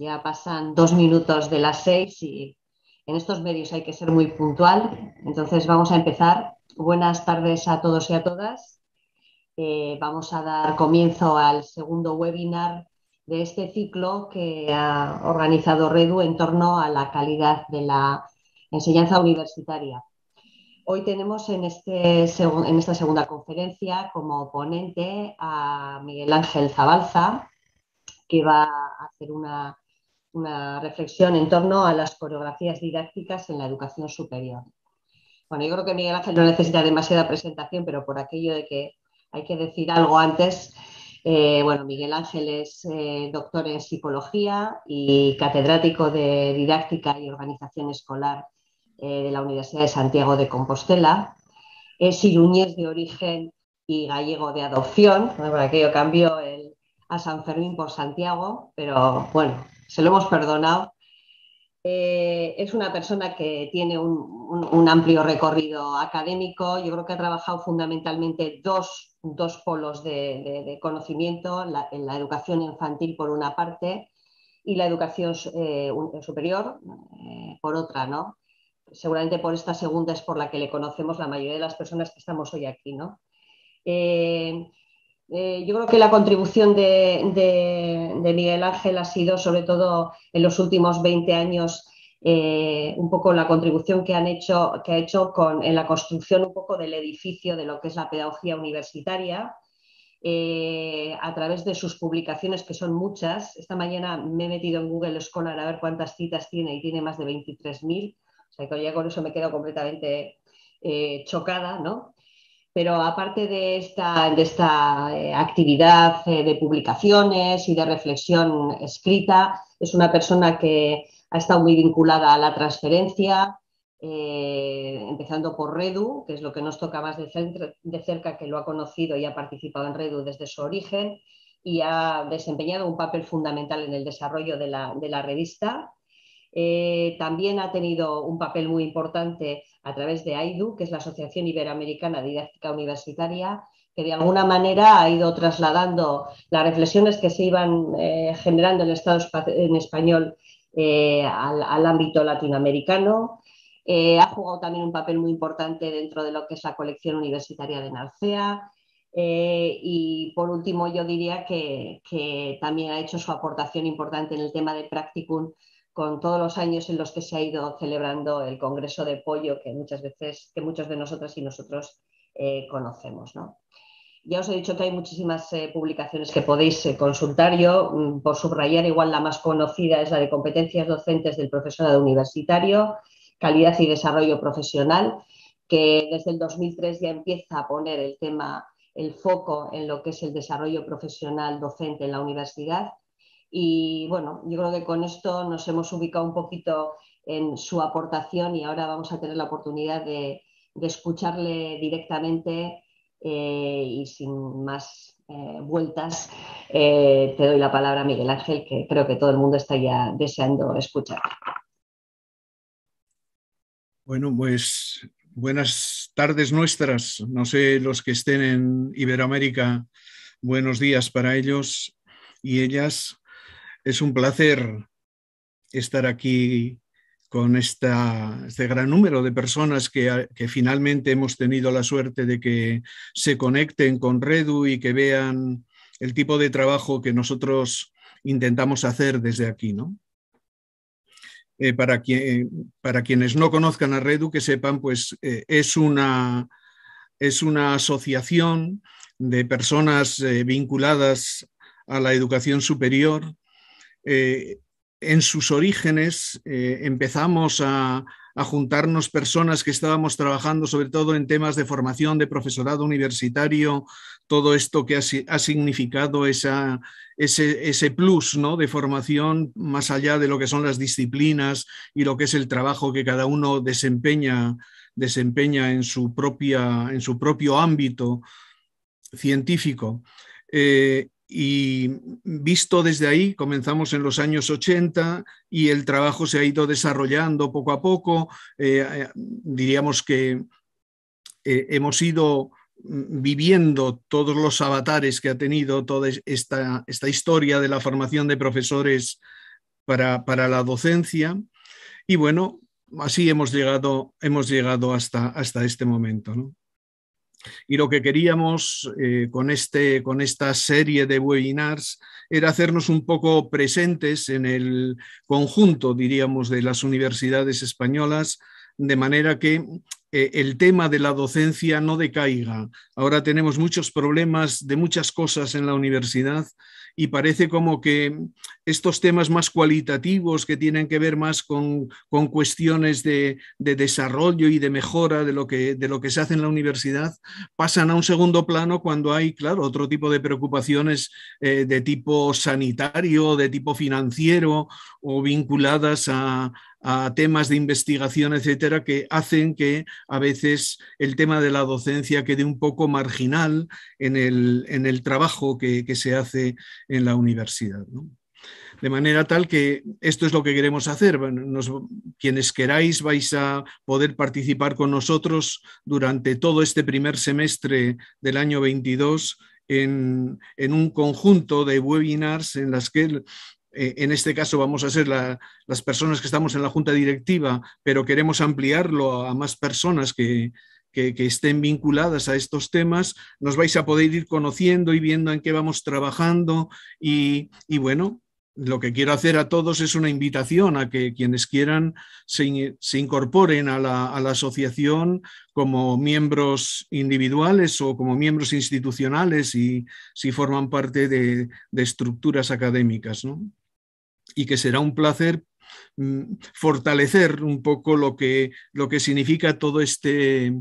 Ya pasan dos minutos de las seis y en estos medios hay que ser muy puntual. Entonces vamos a empezar. Buenas tardes a todos y a todas. Eh, vamos a dar comienzo al segundo webinar de este ciclo que ha organizado Redu en torno a la calidad de la enseñanza universitaria. Hoy tenemos en, este en esta segunda conferencia como ponente a Miguel Ángel Zabalza, que va a hacer una una reflexión en torno a las coreografías didácticas en la educación superior. Bueno, yo creo que Miguel Ángel no necesita demasiada presentación, pero por aquello de que hay que decir algo antes, eh, bueno, Miguel Ángel es eh, doctor en psicología y catedrático de didáctica y organización escolar eh, de la Universidad de Santiago de Compostela. Es iruñés de origen y gallego de adopción, por aquello cambió a San Fermín por Santiago, pero bueno, se lo hemos perdonado. Eh, es una persona que tiene un, amplio recorrido académico. Yo creo que ha trabajado fundamentalmente dos, polos de, conocimiento, la, educación infantil por una parte y la educación eh, superior eh, por otra, ¿no? Seguramente por esta segunda es por la que le conocemos la mayoría de las personas que estamos hoy aquí, ¿no? Eh, yo creo que la contribución de, Miguel Ángel ha sido, sobre todo en los últimos 20 años, eh, un poco la contribución que, ha hecho en la construcción un poco del edificio de lo que es la pedagogía universitaria, eh, a través de sus publicaciones, que son muchas. Esta mañana me he metido en Google Scholar a ver cuántas citas tiene y tiene más de 23.000. O sea, que ya con eso me quedo completamente chocada, ¿no? Pero aparte de esta, de esta eh, actividad eh, de publicaciones y de reflexión escrita, es una persona que ha estado muy vinculada a la transferencia, eh, empezando por Redu, que es lo que nos toca más de, cerca, que lo ha conocido y ha participado en Redu desde su origen y ha desempeñado un papel fundamental en el desarrollo de la, de la revista. también ha tenido un papel muy importante a través de AIDU, que es la Asociación Iberoamericana Didáctica Universitaria, que de alguna manera ha ido trasladando las reflexiones que se iban eh, generando en el Estado en español eh, al, ámbito latinoamericano. Eh, ha jugado también un papel muy importante dentro de lo que es la colección universitaria de Narcea. y por último, yo diría que, que también ha hecho su aportación importante en el tema de Practicum, con todos los años en los que se ha ido celebrando el Congreso de Pollo que muchas veces, que muchos de nosotras y nosotros eh, conocemos. ¿no? Ya os he dicho que hay muchísimas eh, publicaciones que podéis eh, consultar. Yo, mm, por subrayar, igual la más conocida es la de competencias docentes del profesorado universitario, calidad y desarrollo profesional, que desde el 2003 ya empieza a poner el tema, el foco en lo que es el desarrollo profesional docente en la universidad y bueno, yo creo que con esto nos hemos ubicado un poquito en su aportación y ahora vamos a tener la oportunidad de, escucharle directamente eh, y sin más eh, vueltas, eh, te doy la palabra Miguel Ángel, que creo que todo el mundo está ya deseando escuchar. Bueno, pues buenas tardes nuestras. No sé los que estén en Iberoamérica, buenos días para ellos y ellas. Es un placer estar aquí con este gran número de personas que, finalmente hemos tenido la suerte de que se conecten con Redu y que vean el tipo de trabajo que nosotros intentamos hacer desde aquí. ¿no? Eh, para, quienes no conozcan a Redu, que sepan, pues eh, es, una, es una asociación de personas eh, vinculadas a la educación superior eh, en sus orígenes eh, empezamos a, juntarnos personas que estábamos trabajando sobre todo en temas de formación, de profesorado universitario, todo esto que ha, ha significado esa, ese, plus ¿no? de formación más allá de lo que son las disciplinas y lo que es el trabajo que cada uno desempeña, desempeña en, su propia, en su propio ámbito científico. Eh, y visto desde ahí, comenzamos en los años 80 y el trabajo se ha ido desarrollando poco a poco. Eh, eh, diríamos que eh, hemos ido mm, viviendo todos los avatares que ha tenido toda esta, historia de la formación de profesores para, para, la docencia. Y bueno, así hemos llegado, hemos llegado hasta, hasta este momento. ¿no? Y lo que queríamos eh, este, con, esta serie de webinars era hacernos un poco presentes en el conjunto, diríamos, de las universidades españolas, de manera que eh, el tema de la docencia no decaiga. Ahora tenemos muchos problemas de muchas cosas en la universidad y parece como que estos temas más cualitativos que tienen que ver más con, cuestiones de, desarrollo y de mejora de lo, que, de lo que se hace en la universidad pasan a un segundo plano cuando hay, claro, otro tipo de preocupaciones eh, de tipo sanitario, de tipo financiero o vinculadas a, a temas de investigación, etcétera, que hacen que a veces el tema de la docencia quede un poco marginal en el, trabajo que, se hace en la universidad. De manera tal que esto es lo que queremos hacer. quienes queráis vais a poder participar con nosotros durante todo este primer semestre del año 22 en, en, un conjunto de webinars en las que eh, en este caso vamos a ser las personas que estamos en la junta directiva, pero queremos ampliarlo a, más personas que, estén vinculadas a estos temas, nos vais a poder ir conociendo y viendo en qué vamos trabajando y, bueno, lo que quiero hacer a todos es una invitación a que quienes quieran se, incorporen a la, asociación como miembros individuales o como miembros institucionales y si forman parte de, estructuras académicas y que será un placer mm, fortalecer un poco lo que, lo que significa todo este, e,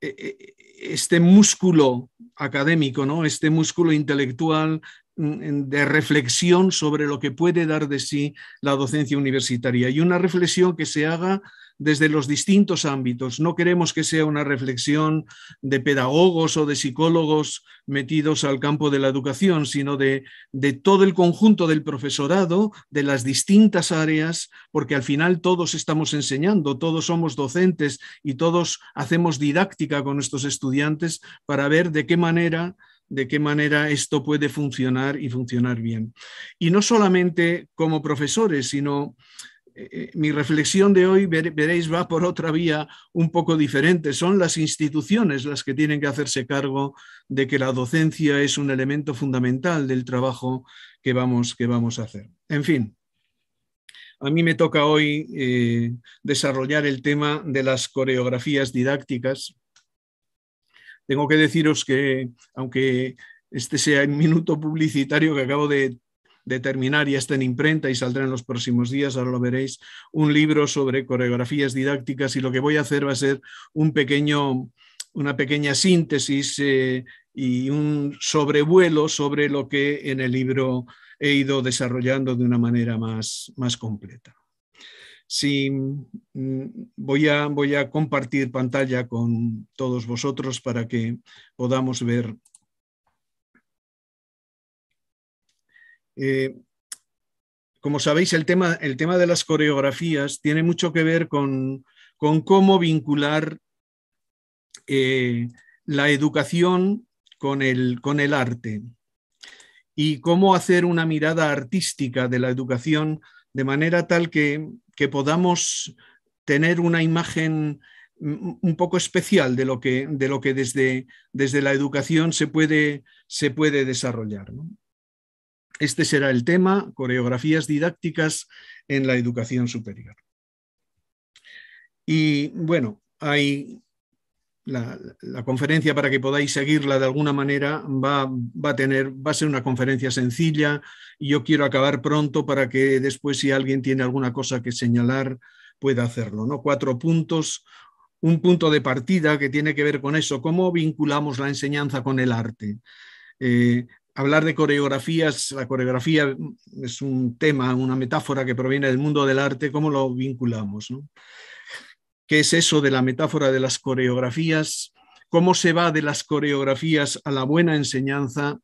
e, este músculo académico, ¿no? este músculo intelectual Mm, de reflexión sobre lo que puede dar de sí la docencia universitaria y una reflexión que se haga desde los distintos ámbitos. No queremos que sea una reflexión de pedagogos o de psicólogos metidos al campo de la educación, sino de, todo el conjunto del profesorado, de las distintas áreas, porque al final todos estamos enseñando, todos somos docentes y todos hacemos didáctica con nuestros estudiantes para ver de qué manera de qué manera esto puede funcionar y funcionar bien. Y no solamente como profesores, sino eh, eh, mi reflexión de hoy, veréis, va por otra vía un poco diferente. Son las instituciones las que tienen que hacerse cargo de que la docencia es un elemento fundamental del trabajo que vamos, que vamos a hacer. En fin. A mí me toca hoy eh, desarrollar el tema de las coreografías didácticas, tengo que deciros que, aunque este sea el minuto publicitario que acabo de, terminar, ya está en imprenta y saldrá en los próximos días, ahora lo veréis, un libro sobre coreografías didácticas y lo que voy a hacer va a ser un pequeño, una pequeña síntesis eh, y un sobrevuelo sobre lo que en el libro he ido desarrollando de una manera más, más completa. Mm, voy a, voy a compartir pantalla con todos vosotros para que podamos ver. Eh, como sabéis, el tema, el tema, de las coreografías tiene mucho que ver con, cómo vincular eh, la educación con el, con el arte y cómo hacer una mirada artística de la educación de manera tal que que podamos tener una imagen un poco especial de lo que, de lo que desde, desde la educación se puede, se puede desarrollar. Este será el tema, coreografías didácticas en la educación superior. Y bueno, hay la, conferencia para que podáis seguirla de alguna manera va, a tener, va a ser una conferencia sencilla y yo quiero acabar pronto para que después si alguien tiene alguna cosa que señalar pueda hacerlo. ¿no? Cuatro puntos, un punto de partida que tiene que ver con eso, cómo vinculamos la enseñanza con el arte. Eh, hablar de coreografías, la coreografía es un tema, una metáfora que proviene del mundo del arte, ¿cómo lo vinculamos? qué es eso de la metáfora de las coreografías, cómo se va de las coreografías a la buena enseñanza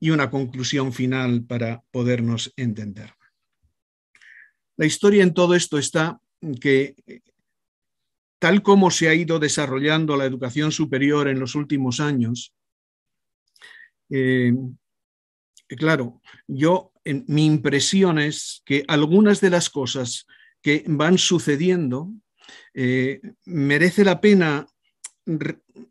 y una conclusión final para podernos entender. La historia en todo esto está que tal como se ha ido desarrollando la educación superior en los últimos años, eh, claro, yo, mi impresión es que algunas de las cosas que van sucediendo eh, merece la pena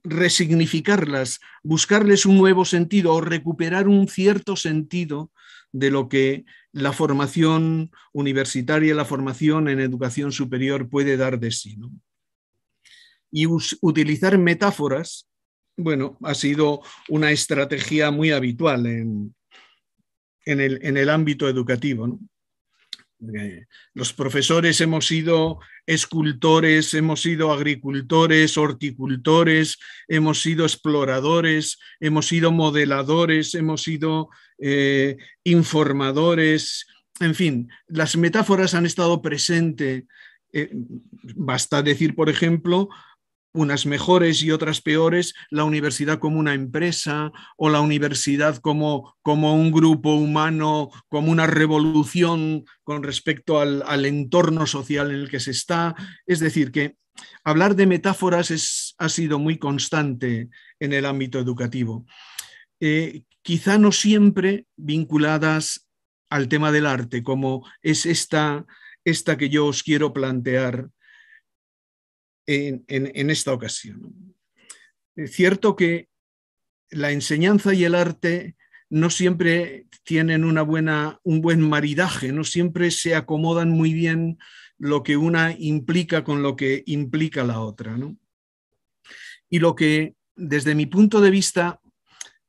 resignificarlas, buscarles un nuevo sentido o recuperar un cierto sentido de lo que la formación universitaria, la formación en educación superior puede dar de sí. Y utilizar metáforas, bueno, ha sido una estrategia muy habitual en, el, en el ámbito educativo. Los profesores hemos sido escultores, hemos sido agricultores, horticultores, hemos sido exploradores, hemos sido modeladores, hemos sido eh, informadores. En fin, las metáforas han estado presentes. Eh, basta decir, por ejemplo, unas mejores y otras peores, la universidad como una empresa o la universidad como, un grupo humano, como una revolución con respecto al, entorno social en el que se está. Es decir, que hablar de metáforas ha sido muy constante en el ámbito educativo, eh, quizá no siempre vinculadas al tema del arte, como es esta que yo os quiero plantear en, esta ocasión. Es cierto que la enseñanza y el arte no siempre tienen una buena, un buen maridaje, no siempre se acomodan muy bien lo que una implica con lo que implica la otra. Y lo que desde mi punto de vista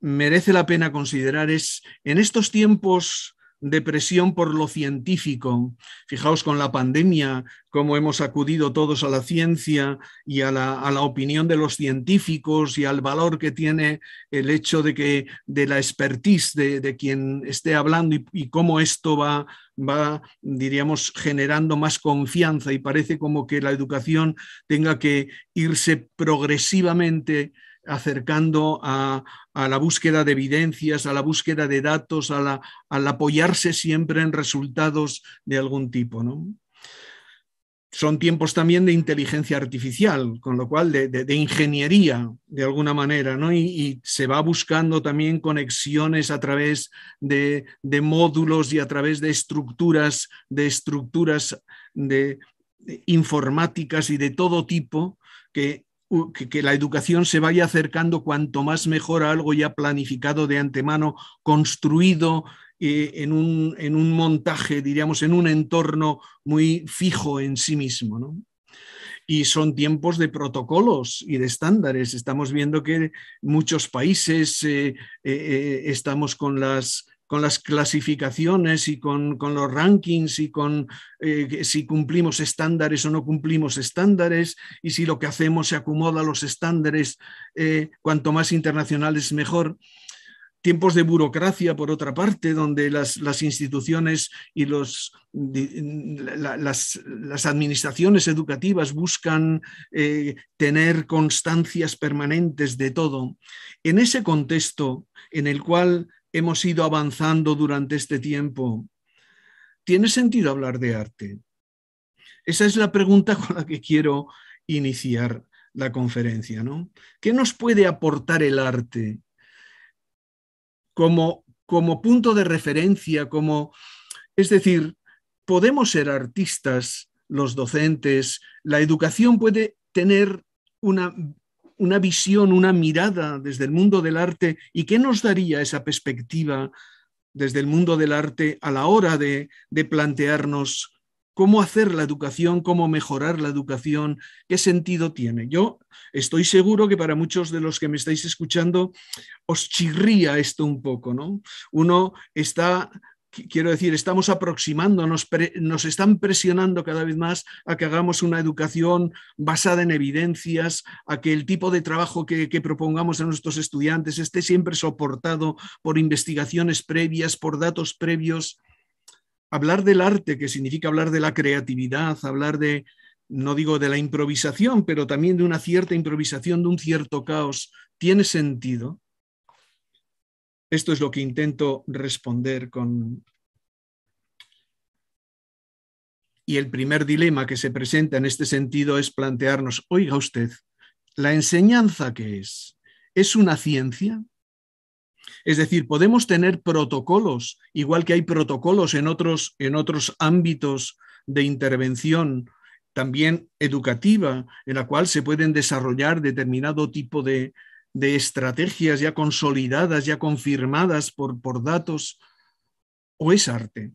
merece la pena considerar es en estos tiempos Depresión por lo científico. Fijaos con la pandemia, cómo hemos acudido todos a la ciencia y a la, opinión de los científicos y al valor que tiene el hecho de que de la expertise de, quien esté hablando y, cómo esto va, va, diríamos, generando más confianza y parece como que la educación tenga que irse progresivamente acercando a, la búsqueda de evidencias, a la búsqueda de datos, a la, al apoyarse siempre en resultados de algún tipo. ¿no? Son tiempos también de inteligencia artificial, con lo cual de, ingeniería, de alguna manera, ¿no? y, y, se va buscando también conexiones a través de, de módulos y a través de estructuras, de estructuras de informáticas y de todo tipo que que, la educación se vaya acercando cuanto más mejor a algo ya planificado de antemano, construido eh, en, un, montaje, diríamos, en un entorno muy fijo en sí mismo. Y son tiempos de protocolos y de estándares. Estamos viendo que muchos países eh, eh, estamos con las con las clasificaciones y con, los rankings y con eh, si cumplimos estándares o no cumplimos estándares y si lo que hacemos se acomoda a los estándares, eh, cuanto más internacionales mejor. Tiempos de burocracia, por otra parte, donde las, instituciones y los, las, administraciones educativas buscan eh, tener constancias permanentes de todo. En ese contexto en el cual hemos ido avanzando durante este tiempo? ¿Tiene sentido hablar de arte? Esa es la pregunta con la que quiero iniciar la conferencia, ¿no? ¿Qué nos puede aportar el arte como, como punto de referencia, como es decir, podemos ser artistas los docentes, la educación puede tener una una visión, una mirada desde el mundo del arte y qué nos daría esa perspectiva desde el mundo del arte a la hora de, plantearnos cómo hacer la educación, cómo mejorar la educación, qué sentido tiene. Yo estoy seguro que para muchos de los que me estáis escuchando os chirría esto un poco, ¿no? Uno está quiero decir, estamos aproximando, nos están presionando cada vez más a que hagamos una educación basada en evidencias, a que el tipo de trabajo que, que propongamos a nuestros estudiantes esté siempre soportado por investigaciones previas, por datos previos. Hablar del arte, que significa hablar de la creatividad, hablar de, no digo de la improvisación, pero también de una cierta improvisación, de un cierto caos, tiene sentido. Esto es lo que intento responder con... Y el primer dilema que se presenta en este sentido es plantearnos, oiga usted, ¿la enseñanza qué es? ¿Es una ciencia? Es decir, podemos tener protocolos, igual que hay protocolos en otros, en otros ámbitos de intervención, también educativa, en la cual se pueden desarrollar determinado tipo de, de estrategias ya consolidadas, ya confirmadas por, por datos, o es arte.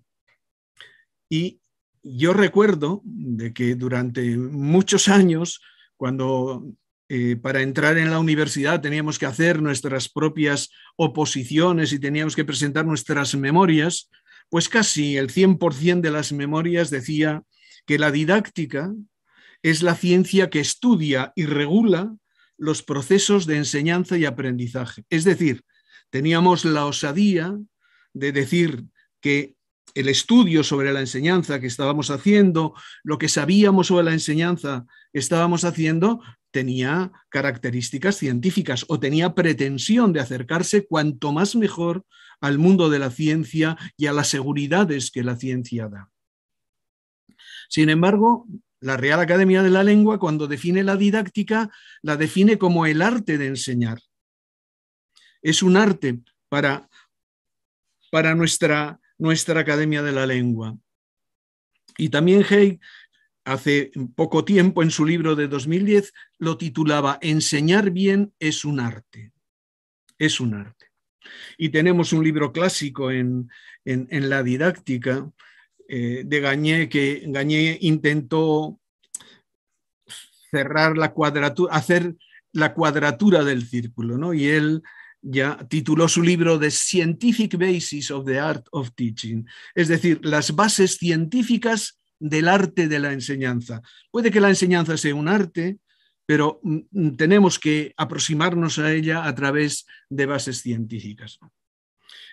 Y yo recuerdo de que durante muchos años, cuando eh, para entrar en la universidad teníamos que hacer nuestras propias oposiciones y teníamos que presentar nuestras memorias, pues casi el 100% de las memorias decía que la didáctica es la ciencia que estudia y regula los procesos de enseñanza y aprendizaje. Es decir, teníamos la osadía de decir que el estudio sobre la enseñanza que estábamos haciendo, lo que sabíamos sobre la enseñanza que estábamos haciendo, tenía características científicas o tenía pretensión de acercarse cuanto más mejor al mundo de la ciencia y a las seguridades que la ciencia da. Sin embargo, la Real Academia de la Lengua, cuando define la didáctica, la define como el arte de enseñar. Es un arte para, para nuestra, nuestra Academia de la Lengua. Y también Hay hace poco tiempo, en su libro de 2010, lo titulaba Enseñar bien es un arte. Es un arte. Y tenemos un libro clásico en, en la didáctica, eh, de Gagné, que Gagné intentó cerrar la cuadratura, hacer la cuadratura del círculo, ¿no? Y él ya tituló su libro The Scientific Basis of the Art of Teaching, es decir, las bases científicas del arte de la enseñanza. Puede que la enseñanza sea un arte, pero mm, tenemos que aproximarnos a ella a través de bases científicas.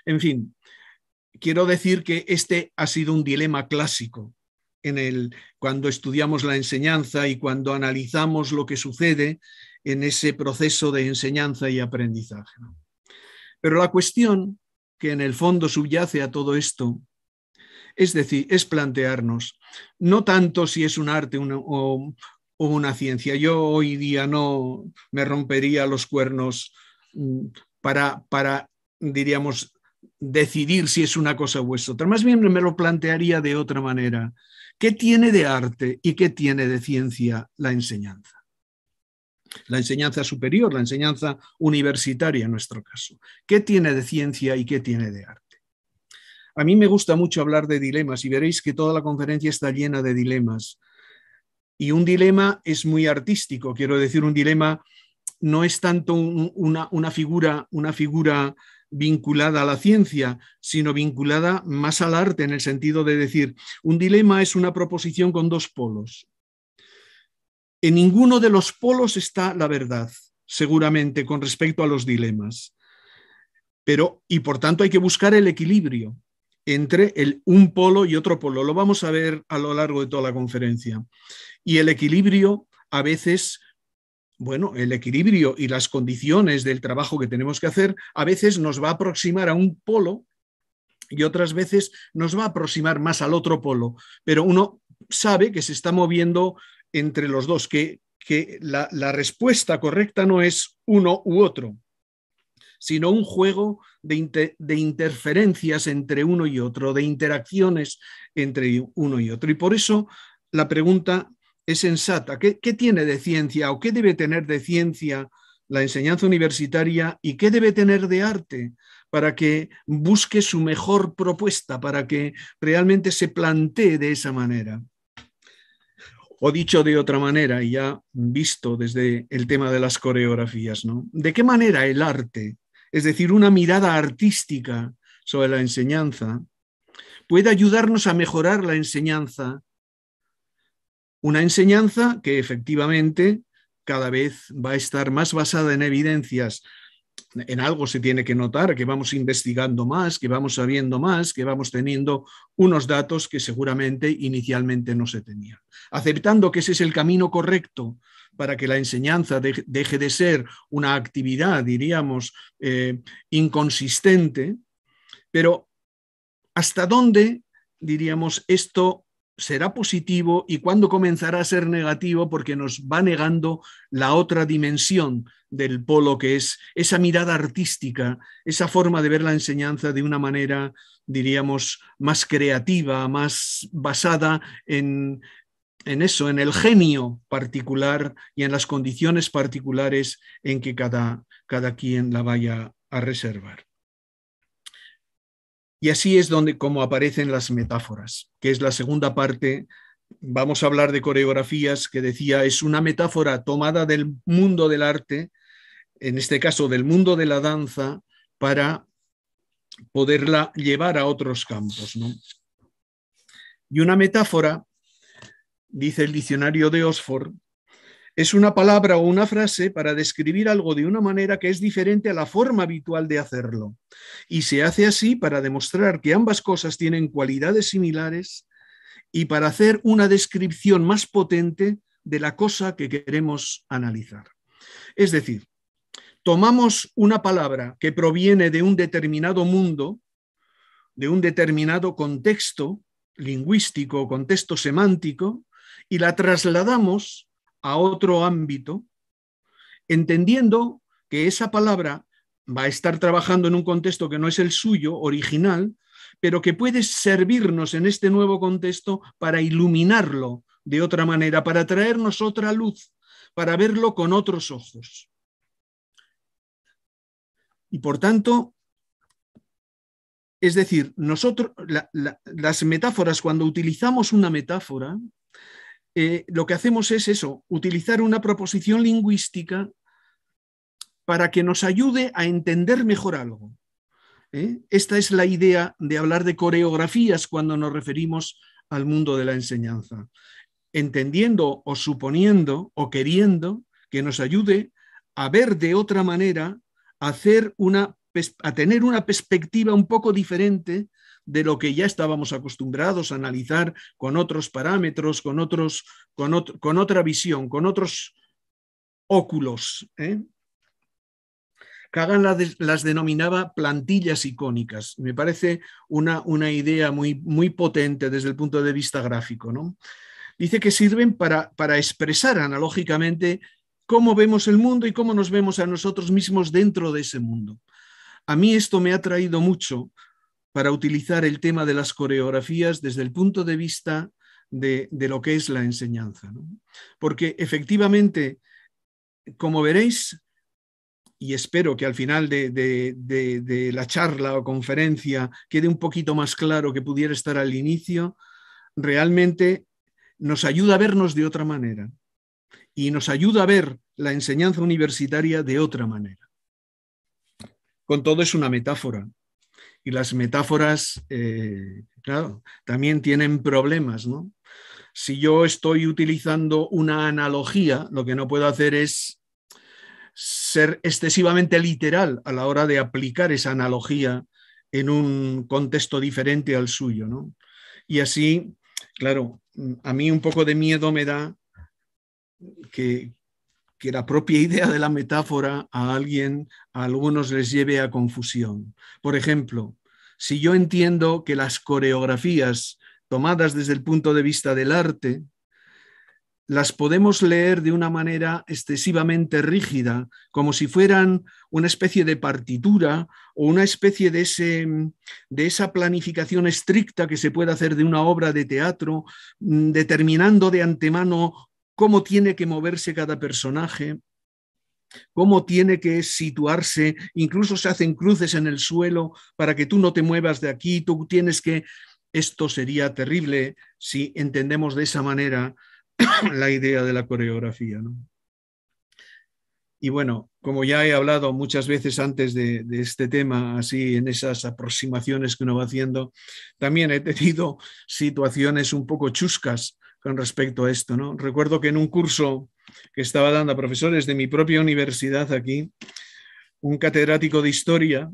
En fin, quiero decir que este ha sido un dilema clásico en el, cuando estudiamos la enseñanza y cuando analizamos lo que sucede en ese proceso de enseñanza y aprendizaje. Pero la cuestión que en el fondo subyace a todo esto, es decir, es plantearnos no tanto si es un arte o, una ciencia. Yo hoy día no me rompería los cuernos mm, para, para diríamos, decidir si es una cosa vuestra es otra. Más bien me lo plantearía de otra manera. ¿Qué tiene de arte y qué tiene de ciencia la enseñanza? La enseñanza superior, la enseñanza universitaria en nuestro caso. ¿Qué tiene de ciencia y qué tiene de arte? A mí me gusta mucho hablar de dilemas y veréis que toda la conferencia está llena de dilemas. Y un dilema es muy artístico, quiero decir, un dilema no es tanto una, una, figura, una figura vinculada a la ciencia, sino vinculada más al arte, en el sentido de decir, un dilema es una proposición con dos polos. En ninguno de los polos está la verdad, seguramente, con respecto a los dilemas. Pero, y por tanto, hay que buscar el equilibrio entre el, un polo y otro polo. Lo vamos a ver a lo largo de toda la conferencia. Y el equilibrio a veces bueno, el equilibrio y las condiciones del trabajo que tenemos que hacer a veces nos va a aproximar a un polo y otras veces nos va a aproximar más al otro polo, pero uno sabe que se está moviendo entre los dos, que, que la, respuesta correcta no es uno u otro, sino un juego de, de, interferencias entre uno y otro, de interacciones entre uno y otro. Y por eso la pregunta es sensata? ¿Qué, tiene de ciencia o qué debe tener de ciencia la enseñanza universitaria y qué debe tener de arte para que busque su mejor propuesta, para que realmente se plantee de esa manera? O dicho de otra manera, y ya visto desde el tema de las coreografías, ¿no? ¿De qué manera el arte, es decir, una mirada artística sobre la enseñanza, puede ayudarnos a mejorar la enseñanza una enseñanza que efectivamente cada vez va a estar más basada en evidencias. En algo se tiene que notar, que vamos investigando más, que vamos sabiendo más, que vamos teniendo unos datos que seguramente inicialmente no se tenían. Aceptando que ese es el camino correcto para que la enseñanza deje de ser una actividad, diríamos, eh, inconsistente, pero ¿hasta dónde, diríamos, esto será positivo y cuándo comenzará a ser negativo porque nos va negando la otra dimensión del polo, que es esa mirada artística, esa forma de ver la enseñanza de una manera, diríamos, más creativa, más basada en, en eso, en el genio particular y en las condiciones particulares en que cada, cada quien la vaya a reservar. Y así es donde como aparecen las metáforas, que es la segunda parte. Vamos a hablar de coreografías que decía es una metáfora tomada del mundo del arte, en este caso del mundo de la danza, para poderla llevar a otros campos. Y una metáfora, dice el diccionario de Oxford, es una palabra o una frase para describir algo de una manera que es diferente a la forma habitual de hacerlo. Y se hace así para demostrar que ambas cosas tienen cualidades similares y para hacer una descripción más potente de la cosa que queremos analizar. Es decir, tomamos una palabra que proviene de un determinado mundo, de un determinado contexto lingüístico o contexto semántico, y la trasladamos a otro ámbito, entendiendo que esa palabra va a estar trabajando en un contexto que no es el suyo original, pero que puede servirnos en este nuevo contexto para iluminarlo de otra manera, para traernos otra luz, para verlo con otros ojos. Y por tanto, es decir, nosotros, las metáforas, cuando utilizamos una metáfora, eh, lo que hacemos es eso, utilizar una proposición lingüística para que nos ayude a entender mejor algo. ¿eh? Esta es la idea de hablar de coreografías cuando nos referimos al mundo de la enseñanza, entendiendo o suponiendo o queriendo que nos ayude a ver de otra manera, a tener una perspectiva un poco diferente de lo que ya estábamos acostumbrados a analizar con otros parámetros, con, otros, con, otra visión, con otros óculos. ¿eh? Kagan las denominaba plantillas icónicas. Me parece una, una idea muy, muy, potente desde el punto de vista gráfico. ¿no? Dice que sirven para, para, expresar analógicamente cómo vemos el mundo y cómo nos vemos a nosotros mismos dentro de ese mundo. A mí esto me ha traído mucho para utilizar el tema de las coreografías desde el punto de vista de, lo que es la enseñanza. Porque efectivamente, como veréis, y espero que al final de, la charla o conferencia quede un poquito más claro que pudiera estar al inicio, realmente nos ayuda a vernos de otra manera y nos ayuda a ver la enseñanza universitaria de otra manera. Con todo es una metáfora, y las metáforas, eh, claro, también tienen problemas, ¿no? Si yo estoy utilizando una analogía, lo que no puedo hacer es ser excesivamente literal a la hora de aplicar esa analogía en un contexto diferente al suyo, Y así, claro, a mí un poco de miedo me da que, que la propia idea de la metáfora a alguien, a algunos les lleve a confusión. Por ejemplo, si yo entiendo que las coreografías tomadas desde el punto de vista del arte, las podemos leer de una manera excesivamente rígida, como si fueran una especie de partitura o una especie de, esa planificación estricta que se puede hacer de una obra de teatro, mm, determinando de antemano cómo tiene que moverse cada personaje, cómo tiene que situarse, incluso se hacen cruces en el suelo para que tú no te muevas de aquí, tú tienes que... Esto sería terrible si entendemos de esa manera la idea de la coreografía. Y bueno, como ya he hablado muchas veces antes de, este tema, así en esas aproximaciones que uno va haciendo, también he tenido situaciones un poco chuscas con respecto a esto. ¿no? Recuerdo que en un curso que estaba dando a profesores de mi propia universidad aquí, un catedrático de historia,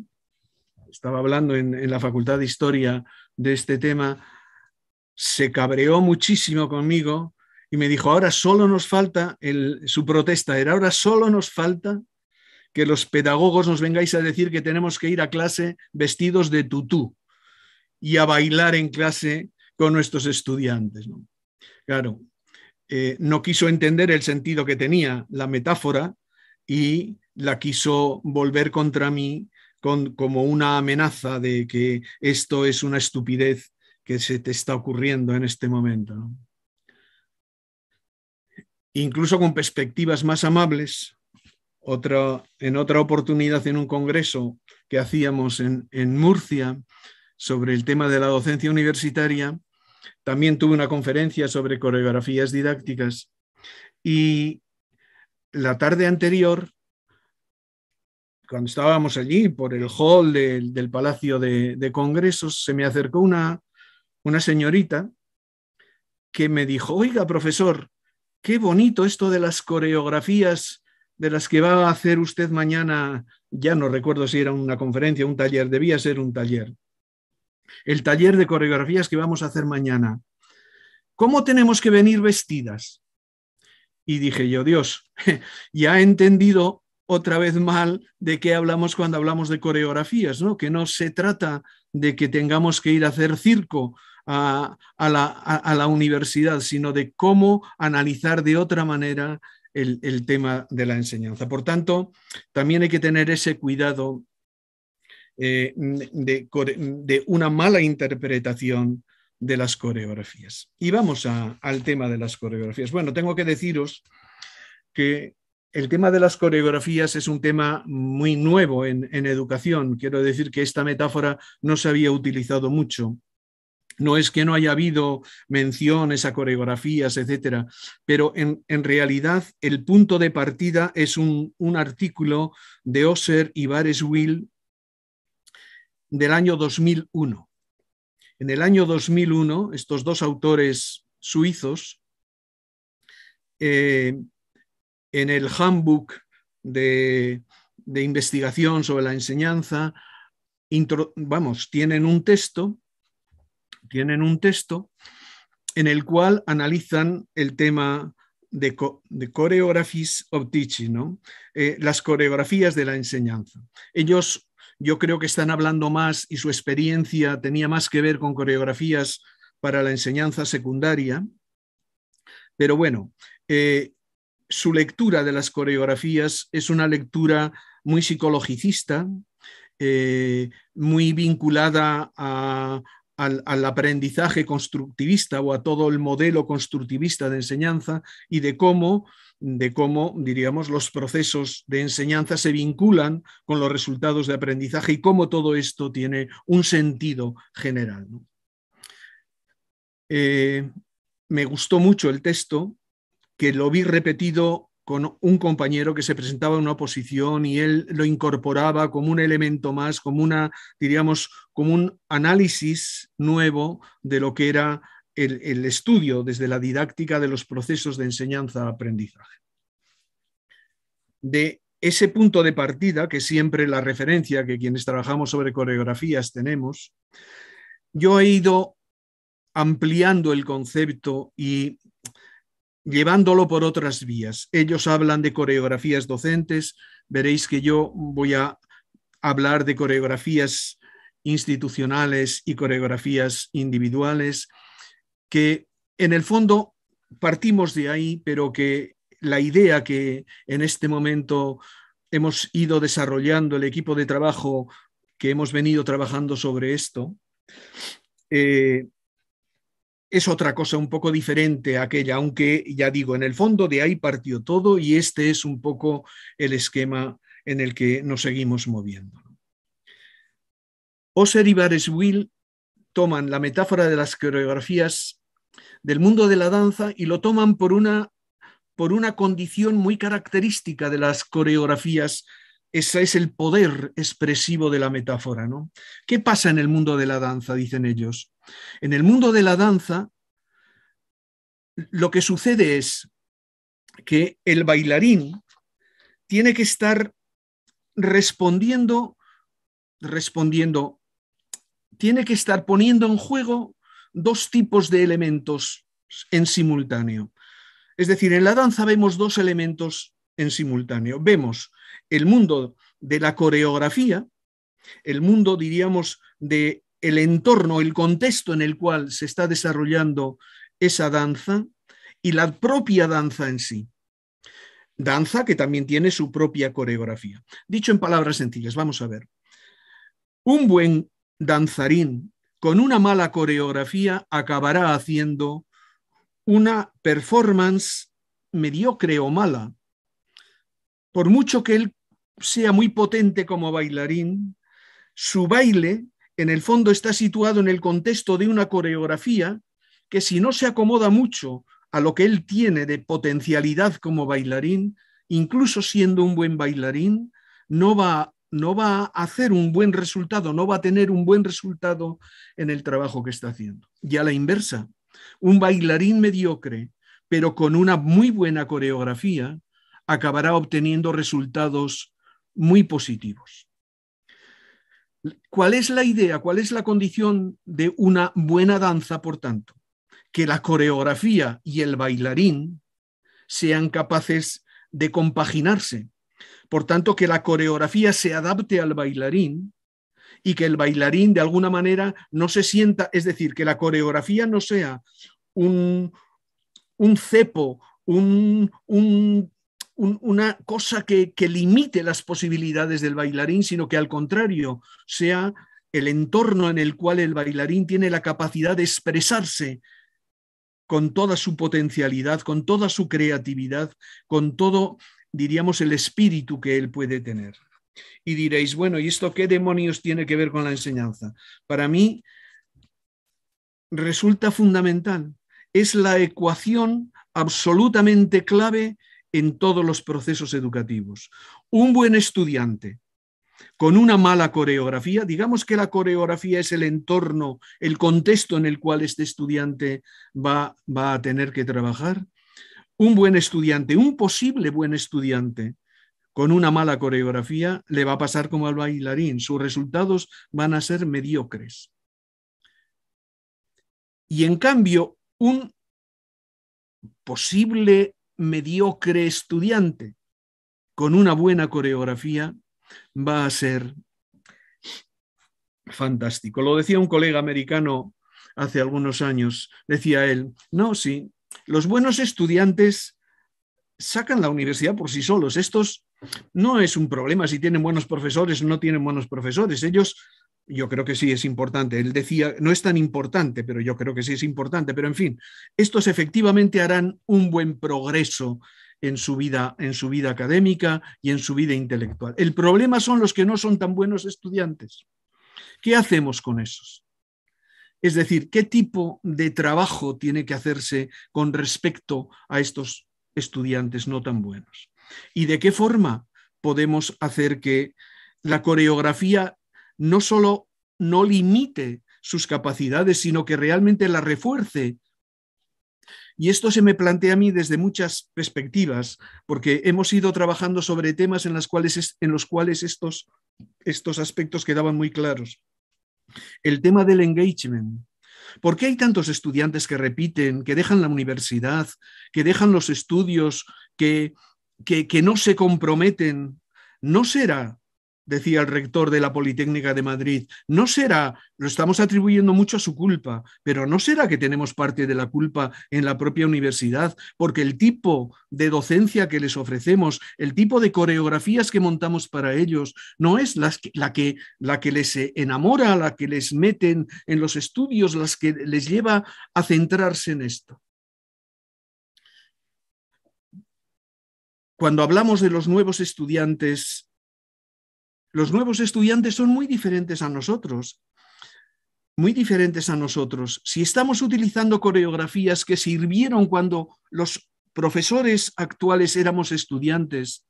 estaba hablando en, la Facultad de Historia de este tema, se cabreó muchísimo conmigo y me dijo, ahora solo nos falta, su protesta era, ahora solo nos falta que los pedagogos nos vengáis a decir que tenemos que ir a clase vestidos de tutú y a bailar en clase con nuestros estudiantes. Claro, eh, no quiso entender el sentido que tenía la metáfora y la quiso volver contra mí con, como una amenaza de que esto es una estupidez que se te está ocurriendo en este momento. Incluso con perspectivas más amables, en otra oportunidad en un congreso que hacíamos en Murcia sobre el tema de la docencia universitaria, también tuve una conferencia sobre coreografías didácticas y la tarde anterior, cuando estábamos allí por el hall del Palacio de, Congresos, se me acercó una, una señorita que me dijo, oiga, profesor, qué bonito esto de las coreografías de las que va a hacer usted mañana, ya no recuerdo si era una conferencia, un taller, debía ser un taller el taller de coreografías que vamos a hacer mañana. ¿Cómo tenemos que venir vestidas? Y dije yo, Dios, ya he entendido otra vez mal de qué hablamos cuando hablamos de coreografías, ¿no? Que no se trata de que tengamos que ir a hacer circo a, la, universidad, sino de cómo analizar de otra manera el, el tema de la enseñanza. Por tanto, también hay que tener ese cuidado eh, de, una mala interpretación de las coreografías. Y vamos al tema de las coreografías. Bueno, tengo que deciros que el tema de las coreografías es un tema muy nuevo en, educación. Quiero decir que esta metáfora no se había utilizado mucho. No es que no haya habido menciones a coreografías, etcétera, pero en, realidad el punto de partida es un, artículo de Osser y Bares Will del año 2001. En el año 2001, estos dos autores suizos, eh, en el handbook de, investigación sobre la enseñanza, vamos, tienen un texto, tienen un texto en el cual analizan el tema de, de of teaching, eh, las coreografías de la enseñanza. Ellos yo creo que están hablando más y su experiencia tenía más que ver con coreografías para la enseñanza secundaria. Pero bueno, eh, su lectura de las coreografías es una lectura muy psicologicista, eh, muy vinculada al, aprendizaje constructivista o a todo el modelo constructivista de enseñanza y de cómo de cómo, diríamos, los procesos de enseñanza se vinculan con los resultados de aprendizaje y cómo todo esto tiene un sentido general. Eh, me gustó mucho el texto, que lo vi repetido con un compañero que se presentaba en una oposición y él lo incorporaba como un elemento más, como una, diríamos, como un análisis nuevo de lo que era el, estudio desde la didáctica de los procesos de enseñanza-aprendizaje. De ese punto de partida, que siempre la referencia que quienes trabajamos sobre coreografías tenemos, yo he ido ampliando el concepto y llevándolo por otras vías. Ellos hablan de coreografías docentes, veréis que yo voy a hablar de coreografías institucionales y coreografías individuales que en el fondo partimos de ahí, pero que la idea que en este momento hemos ido desarrollando el equipo de trabajo que hemos venido trabajando sobre esto, eh, es otra cosa un poco diferente a aquella, aunque ya digo, en el fondo de ahí partió todo y este es un poco el esquema en el que nos seguimos moviendo. Oser y Will toman la metáfora de las coreografías del mundo de la danza y lo toman por una, por una condición muy característica de las coreografías. Ese es el poder expresivo de la metáfora. ¿no? ¿Qué pasa en el mundo de la danza? Dicen ellos. En el mundo de la danza, lo que sucede es que el bailarín tiene que estar respondiendo, respondiendo, tiene que estar poniendo en juego dos tipos de elementos en simultáneo. Es decir, en la danza vemos dos elementos en simultáneo. Vemos el mundo de la coreografía, el mundo, diríamos, de el entorno, el contexto en el cual se está desarrollando esa danza y la propia danza en sí. Danza que también tiene su propia coreografía. Dicho en palabras sencillas, vamos a ver. Un buen danzarín con una mala coreografía acabará haciendo una performance mediocre o mala. Por mucho que él sea muy potente como bailarín, su baile en el fondo está situado en el contexto de una coreografía que si no se acomoda mucho a lo que él tiene de potencialidad como bailarín, incluso siendo un buen bailarín, no va no va a hacer un buen resultado, no va a tener un buen resultado en el trabajo que está haciendo. Y a la inversa, un bailarín mediocre, pero con una muy buena coreografía, acabará obteniendo resultados muy positivos. ¿Cuál es la idea, cuál es la condición de una buena danza, por tanto? Que la coreografía y el bailarín sean capaces de compaginarse, por tanto, que la coreografía se adapte al bailarín y que el bailarín de alguna manera no se sienta, es decir, que la coreografía no sea un, un cepo, un, una cosa que, que limite las posibilidades del bailarín, sino que al contrario sea el entorno en el cual el bailarín tiene la capacidad de expresarse con toda su potencialidad, con toda su creatividad, con todo diríamos, el espíritu que él puede tener. Y diréis, bueno, ¿y esto qué demonios tiene que ver con la enseñanza? Para mí resulta fundamental. Es la ecuación absolutamente clave en todos los procesos educativos. Un buen estudiante con una mala coreografía, digamos que la coreografía es el entorno, el contexto en el cual este estudiante va, va a tener que trabajar, un buen estudiante, un posible buen estudiante, con una mala coreografía, le va a pasar como al bailarín. Sus resultados van a ser mediocres. Y en cambio, un posible mediocre estudiante con una buena coreografía va a ser fantástico. Lo decía un colega americano hace algunos años, decía él, no, sí, los buenos estudiantes sacan la universidad por sí solos. Estos no es un problema si tienen buenos profesores no tienen buenos profesores. Ellos, yo creo que sí es importante. Él decía, no es tan importante, pero yo creo que sí es importante. Pero en fin, estos efectivamente harán un buen progreso en su vida, en su vida académica y en su vida intelectual. El problema son los que no son tan buenos estudiantes. ¿Qué hacemos con esos? Es decir, ¿qué tipo de trabajo tiene que hacerse con respecto a estos estudiantes no tan buenos? ¿Y de qué forma podemos hacer que la coreografía no solo no limite sus capacidades, sino que realmente la refuerce y esto se me plantea a mí desde muchas perspectivas, porque hemos ido trabajando sobre temas en, los cuales estos aspectos quedaban muy claros. El tema del engagement. ¿Por qué hay tantos estudiantes que repiten, que dejan la universidad, que dejan los estudios, que, que, que no se comprometen? ¿No será decía el rector de la Politécnica de Madrid, no será, lo estamos atribuyendo mucho a su culpa, pero no será que tenemos parte de la culpa en la propia universidad, porque el tipo de docencia que les ofrecemos, el tipo de coreografías que montamos para ellos, no es la, que, la que les enamora, la que les meten en los estudios, las que les lleva a centrarse en esto. Cuando hablamos de los nuevos estudiantes los nuevos estudiantes son muy diferentes a nosotros, muy diferentes a nosotros. Si estamos utilizando coreografías que sirvieron cuando los profesores actuales éramos estudiantes,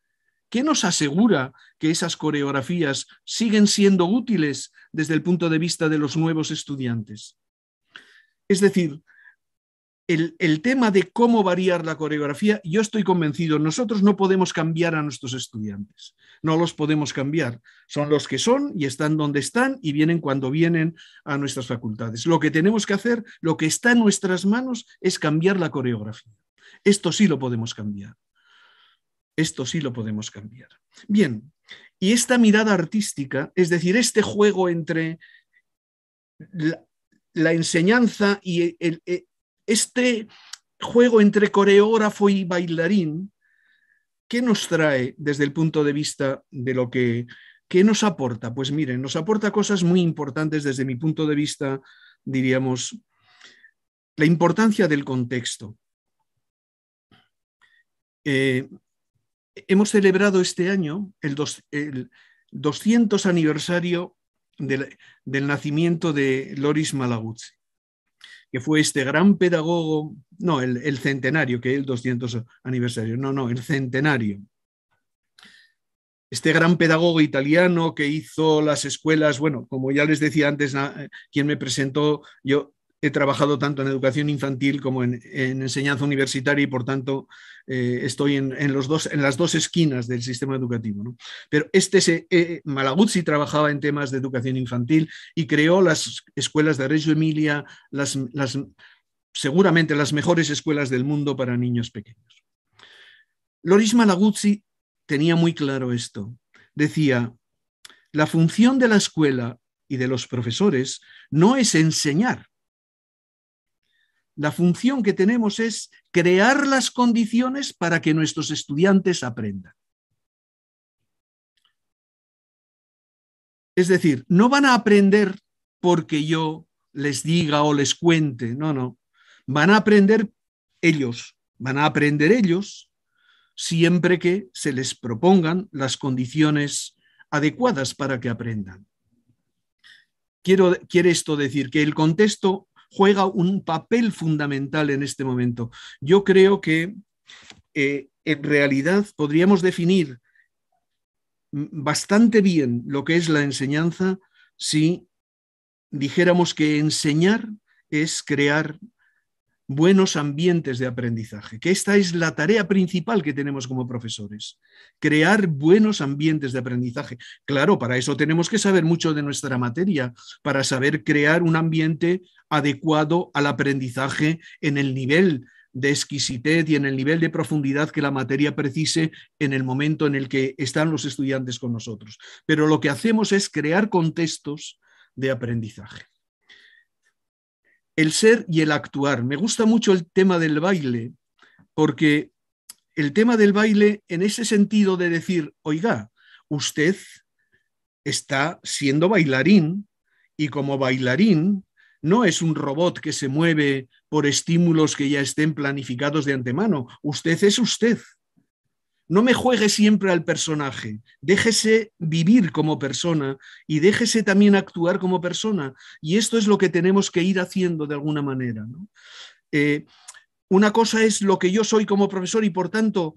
¿qué nos asegura que esas coreografías siguen siendo útiles desde el punto de vista de los nuevos estudiantes? Es decir, el, tema de cómo variar la coreografía, yo estoy convencido, nosotros no podemos cambiar a nuestros estudiantes no los podemos cambiar. Son los que son y están donde están y vienen cuando vienen a nuestras facultades. Lo que tenemos que hacer, lo que está en nuestras manos, es cambiar la coreografía. Esto sí lo podemos cambiar. Esto sí lo podemos cambiar. Bien, y esta mirada artística, es decir, este juego entre la, enseñanza y este juego entre coreógrafo y bailarín, ¿Qué nos trae desde el punto de vista de lo que... ¿Qué nos aporta? Pues miren, nos aporta cosas muy importantes desde mi punto de vista, diríamos, la importancia del contexto. Eh, hemos celebrado este año el, 200 aniversario del, del, nacimiento de Loris Malaguzzi que fue este gran pedagogo, no, el, el centenario, que es el 200 aniversario, no, no, el centenario. Este gran pedagogo italiano que hizo las escuelas, bueno, como ya les decía antes, eh, quien me presentó, yo he trabajado tanto en educación infantil como en, enseñanza universitaria y por tanto eh, estoy en, las dos esquinas del sistema educativo. Pero este eh, Malaguzzi trabajaba en temas de educación infantil y creó las escuelas de Reggio Emilia, las, seguramente las mejores escuelas del mundo para niños pequeños. Loris Malaguzzi tenía muy claro esto. Decía, la función de la escuela y de los profesores no es enseñar, la función que tenemos es crear las condiciones para que nuestros estudiantes aprendan. Es decir, no van a aprender porque yo les diga o les cuente, no, no. Van a aprender ellos, van a aprender ellos siempre que se les propongan las condiciones adecuadas para que aprendan. Quiero, quiere esto decir que el contexto juega un papel fundamental en este momento. Yo creo que eh, en realidad podríamos definir mm, bastante bien lo que es la enseñanza si dijéramos que enseñar es crear buenos ambientes de aprendizaje, que esta es la tarea principal que tenemos como profesores, crear buenos ambientes de aprendizaje. Claro, para eso tenemos que saber mucho de nuestra materia, para saber crear un ambiente adecuado al aprendizaje en el nivel de exquisitez y en el nivel de profundidad que la materia precise en el momento en el que están los estudiantes con nosotros. Pero lo que hacemos es crear contextos de aprendizaje el ser y el actuar. Me gusta mucho el tema del baile, porque el tema del baile en ese sentido de decir, oiga, usted está siendo bailarín y como bailarín no es un robot que se mueve por estímulos que ya estén planificados de antemano, usted es usted no me juegue siempre al personaje, déjese vivir como persona y déjese también actuar como persona. Y esto es lo que tenemos que ir haciendo de alguna manera. Eh, una cosa es lo que yo soy como profesor y por tanto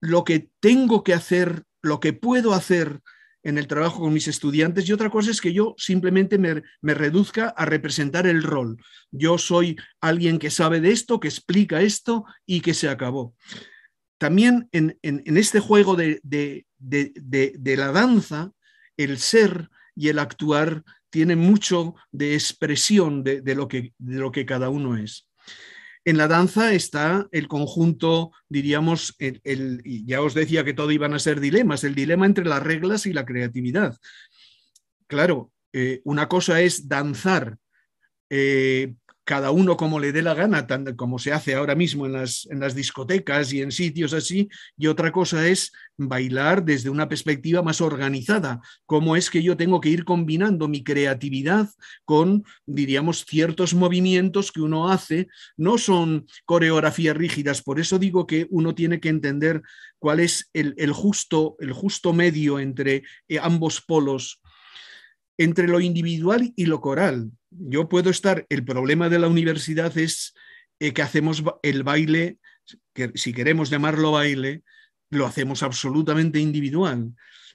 lo que tengo que hacer, lo que puedo hacer en el trabajo con mis estudiantes y otra cosa es que yo simplemente me, reduzca a representar el rol. Yo soy alguien que sabe de esto, que explica esto y que se acabó también en, este juego de, la danza, el ser y el actuar tienen mucho de expresión de lo que cada uno es. En la danza está el conjunto, diríamos, el, ya os decía que todo iban a ser dilemas, el dilema entre las reglas y la creatividad. Claro, eh, una cosa es danzar eh, cada uno como le dé la gana, como se hace ahora mismo en las, en las discotecas y en sitios así, y otra cosa es bailar desde una perspectiva más organizada, cómo es que yo tengo que ir combinando mi creatividad con, diríamos, ciertos movimientos que uno hace, no son coreografías rígidas, por eso digo que uno tiene que entender cuál es el, justo, el justo medio entre eh, ambos polos entre lo individual y lo coral. Yo puedo estar, el problema de la universidad es eh, que hacemos el baile, que si queremos llamarlo baile, lo hacemos absolutamente individual.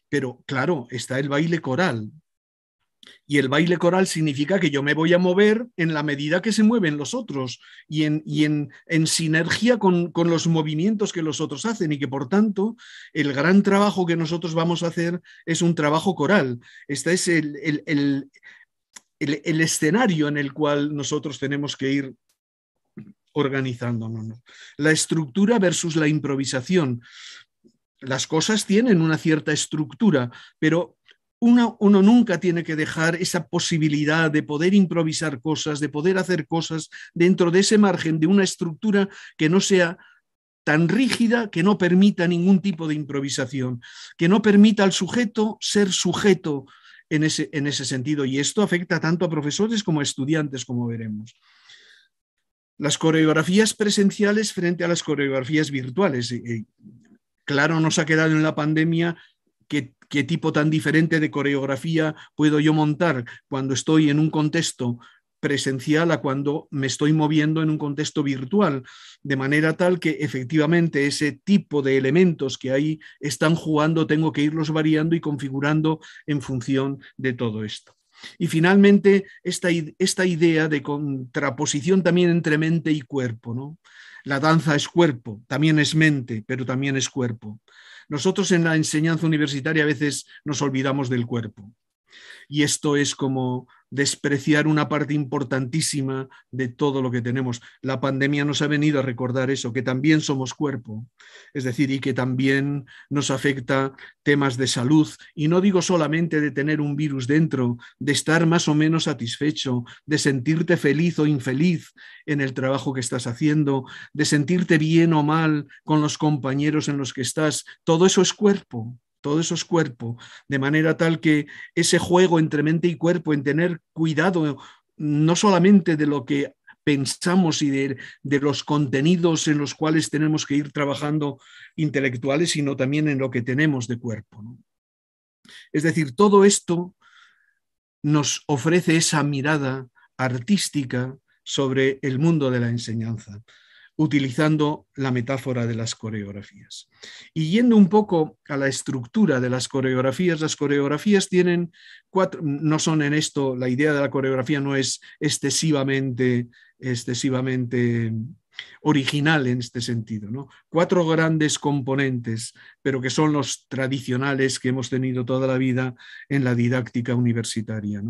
Pero claro, está el baile coral, y el baile coral significa que yo me voy a mover en la medida que se mueven los otros y en, sinergia con, los movimientos que los otros hacen y que por tanto el gran trabajo que nosotros vamos a hacer es un trabajo coral. Este es el, el escenario en el cual nosotros tenemos que ir organizándonos. La estructura versus la improvisación. Las cosas tienen una cierta estructura, pero uno, nunca tiene que dejar esa posibilidad de poder improvisar cosas, de poder hacer cosas dentro de ese margen de una estructura que no sea tan rígida que no permita ningún tipo de improvisación, que no permita al sujeto ser sujeto en ese, en ese sentido. Y esto afecta tanto a profesores como a estudiantes, como veremos las coreografías presenciales frente a las coreografías virtuales. Eh, eh, claro, nos ha quedado en la pandemia que qué tipo tan diferente de coreografía puedo yo montar cuando estoy en un contexto presencial a cuando me estoy moviendo en un contexto virtual, de manera tal que efectivamente ese tipo de elementos que ahí están jugando tengo que irlos variando y configurando en función de todo esto. Y finalmente, esta, esta idea de contraposición también entre mente y cuerpo. ¿no? La danza es cuerpo, también es mente, pero también es cuerpo. Nosotros en la enseñanza universitaria a veces nos olvidamos del cuerpo. Y esto es como despreciar una parte importantísima de todo lo que tenemos. La pandemia nos ha venido a recordar eso, que también somos cuerpo, es decir, y que también nos afecta temas de salud. Y no digo solamente de tener un virus dentro, de estar más o menos satisfecho, de sentirte feliz o infeliz en el trabajo que estás haciendo, de sentirte bien o mal con los compañeros en los que estás. Todo eso es cuerpo todo eso es cuerpo, de manera tal que ese juego entre mente y cuerpo, en tener cuidado no solamente de lo que pensamos y de, de, los contenidos en los cuales tenemos que ir trabajando intelectuales, sino también en lo que tenemos de cuerpo. Es decir, todo esto nos ofrece esa mirada artística sobre el mundo de la enseñanza utilizando la metáfora de las coreografías. Y yendo un poco a la estructura de las coreografías, las coreografías tienen cuatro, no son en esto, la idea de la coreografía no es excesivamente, excesivamente original en este sentido. ¿no? Cuatro grandes componentes, pero que son los tradicionales que hemos tenido toda la vida en la didáctica universitaria